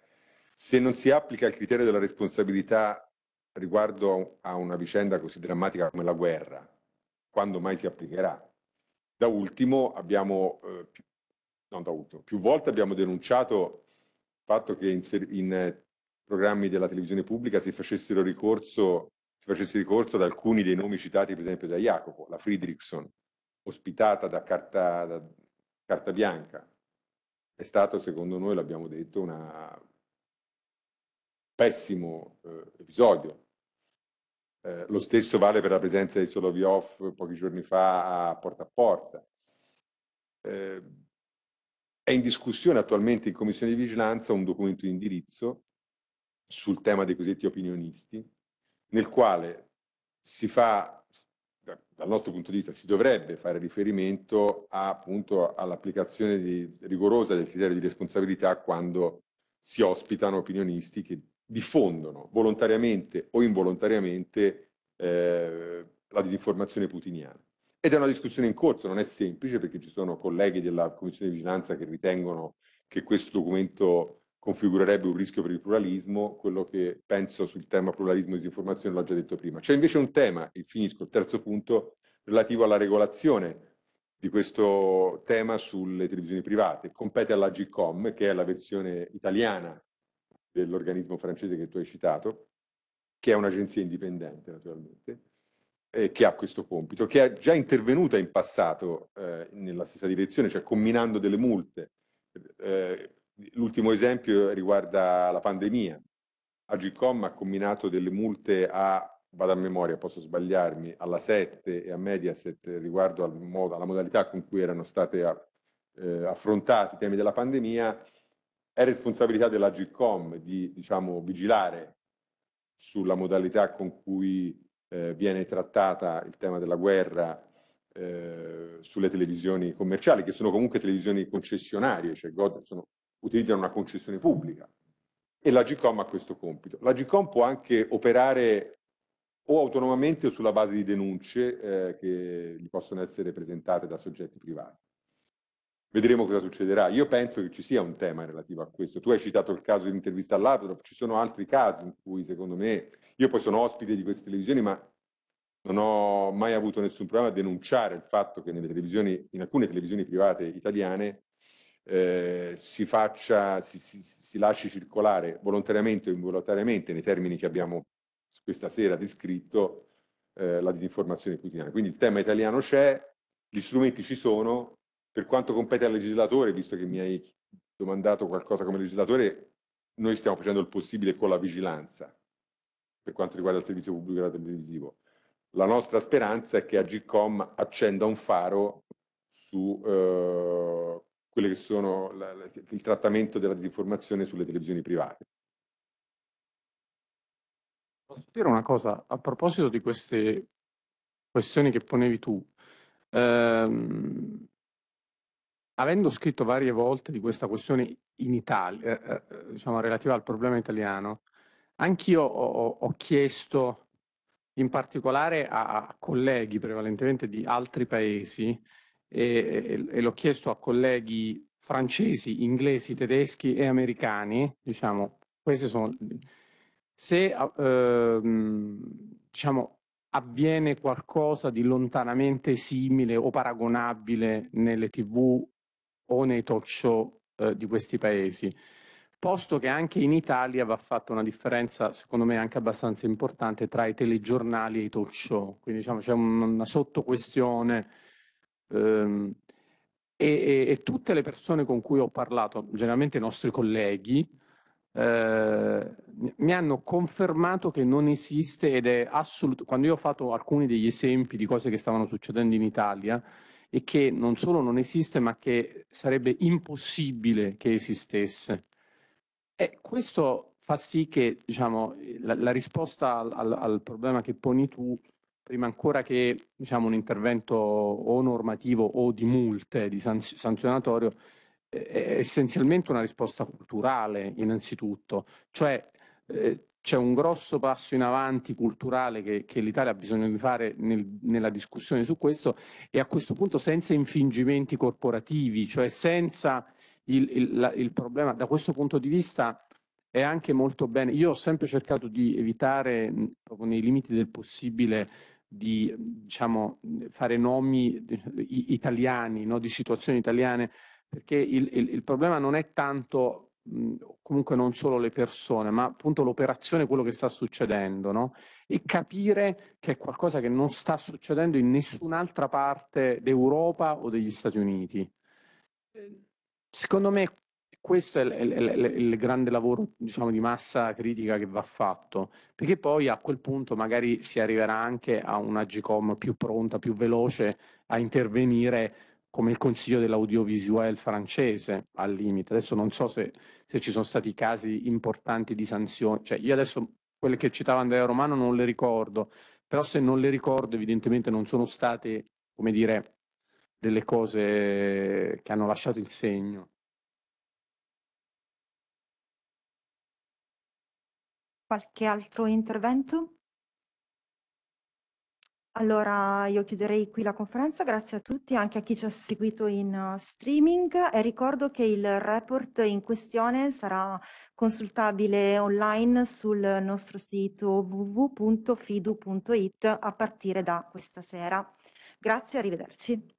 se non si applica il criterio della responsabilità riguardo a una vicenda così drammatica come la guerra, quando mai si applicherà? Da ultimo abbiamo, eh, più, non da ultimo, più volte abbiamo denunciato il fatto che in, in programmi della televisione pubblica si facessero ricorso facessi ricorso ad alcuni dei nomi citati per esempio da Jacopo, la Friedrichson, ospitata da Carta, da Carta Bianca, è stato secondo noi, l'abbiamo detto, un pessimo eh, episodio. Eh, lo stesso vale per la presenza di Soloviov pochi giorni fa a Porta a Porta. Eh, è in discussione attualmente in Commissione di Vigilanza un documento di indirizzo sul tema dei cosiddetti opinionisti, nel quale si fa, dal nostro punto di vista, si dovrebbe fare riferimento a, appunto all'applicazione rigorosa del criterio di responsabilità quando si ospitano opinionisti che diffondono volontariamente o involontariamente eh, la disinformazione putiniana. Ed è una discussione in corso, non è semplice perché ci sono colleghi della Commissione di Vigilanza che ritengono che questo documento configurerebbe un rischio per il pluralismo, quello che penso sul tema pluralismo e disinformazione l'ho già detto prima. C'è invece un tema, e finisco, il terzo punto, relativo alla regolazione di questo tema sulle televisioni private. Compete alla GCOM, che è la versione italiana dell'organismo francese che tu hai citato, che è un'agenzia indipendente naturalmente, e che ha questo compito, che è già intervenuta in passato eh, nella stessa direzione, cioè combinando delle multe eh, L'ultimo esempio riguarda la pandemia. Agicom ha combinato delle multe a, vado a memoria, posso sbagliarmi, alla 7 e a Mediaset riguardo al modo, alla modalità con cui erano state eh, affrontati i temi della pandemia. È responsabilità dell'Agicom di diciamo, vigilare sulla modalità con cui eh, viene trattata il tema della guerra eh, sulle televisioni commerciali, che sono comunque televisioni concessionarie, cioè God, sono utilizzano una concessione pubblica e la GCOM ha questo compito. La GCOM può anche operare o autonomamente o sulla base di denunce eh, che gli possono essere presentate da soggetti privati. Vedremo cosa succederà. Io penso che ci sia un tema relativo a questo. Tu hai citato il caso di dell'intervista all'Aprop, ci sono altri casi in cui secondo me, io poi sono ospite di queste televisioni, ma non ho mai avuto nessun problema a denunciare il fatto che nelle televisioni, in alcune televisioni private italiane eh, si, faccia, si, si, si lasci circolare volontariamente o involontariamente nei termini che abbiamo questa sera descritto eh, la disinformazione putiniana. Quindi il tema italiano c'è, gli strumenti ci sono, per quanto compete al legislatore, visto che mi hai domandato qualcosa come legislatore, noi stiamo facendo il possibile con la vigilanza per quanto riguarda il servizio pubblico radio televisivo. La nostra speranza è che Agicom accenda un faro su eh, quello che sono la, la, il trattamento della disinformazione sulle televisioni private. Posso dire una cosa a proposito di queste questioni che ponevi tu? Ehm, avendo scritto varie volte di questa questione in Italia, eh, eh, diciamo relativa al problema italiano, anch'io ho, ho, chiesto in particolare a, a colleghi prevalentemente di altri paesi e, e l'ho chiesto a colleghi francesi, inglesi, tedeschi e americani, diciamo, queste sono... Se eh, diciamo, avviene qualcosa di lontanamente simile o paragonabile nelle tv o nei talk show eh, di questi paesi. Posto che anche in Italia va fatta una differenza, secondo me anche abbastanza importante, tra i telegiornali e i talk show. Quindi diciamo c'è una sottoquestione ehm, e, e, tutte le persone con cui ho parlato, generalmente i nostri colleghi, eh, mi hanno confermato che non esiste ed è assoluto. Quando io ho fatto alcuni degli esempi di cose che stavano succedendo in Italia e che non solo non esiste, ma che sarebbe impossibile che esistesse. E questo fa sì che diciamo, la, la risposta al, al, al, problema che poni tu prima ancora che diciamo, un intervento o normativo o di multe, di sanzionatorio, eh, è essenzialmente una risposta culturale innanzitutto, cioè eh, c'è un grosso passo in avanti culturale che, che l'Italia ha bisogno di fare nel, nella discussione su questo e a questo punto senza infingimenti corporativi, cioè senza il, il, la, il problema, da questo punto di vista è anche molto bene, io ho sempre cercato di evitare proprio nei limiti del possibile di diciamo, fare nomi italiani, no? di situazioni italiane, perché il, il, il problema non è tanto mh, comunque non solo le persone, ma appunto l'operazione, quello che sta succedendo, no? e capire che è qualcosa che non sta succedendo in nessun'altra parte d'Europa o degli Stati Uniti. Ehm, secondo me questo è il, il, il grande lavoro diciamo, di massa critica che va fatto, perché poi a quel punto magari si arriverà anche a una GCOM più pronta, più veloce a intervenire come il Consiglio dell'Audiovisuel francese al limite. Adesso non so se, se ci sono stati casi importanti di sanzioni, cioè, io adesso quelle che citava Andrea Romano non le ricordo, però se non le ricordo evidentemente non sono state, come dire, delle cose che hanno lasciato il segno. Qualche altro intervento? Allora io chiuderei qui la conferenza, grazie a tutti, anche a chi ci ha seguito in eh, streaming e ricordo che il report in questione sarà consultabile online sul nostro sito www.fidu.it a partire da questa sera. Grazie, arrivederci.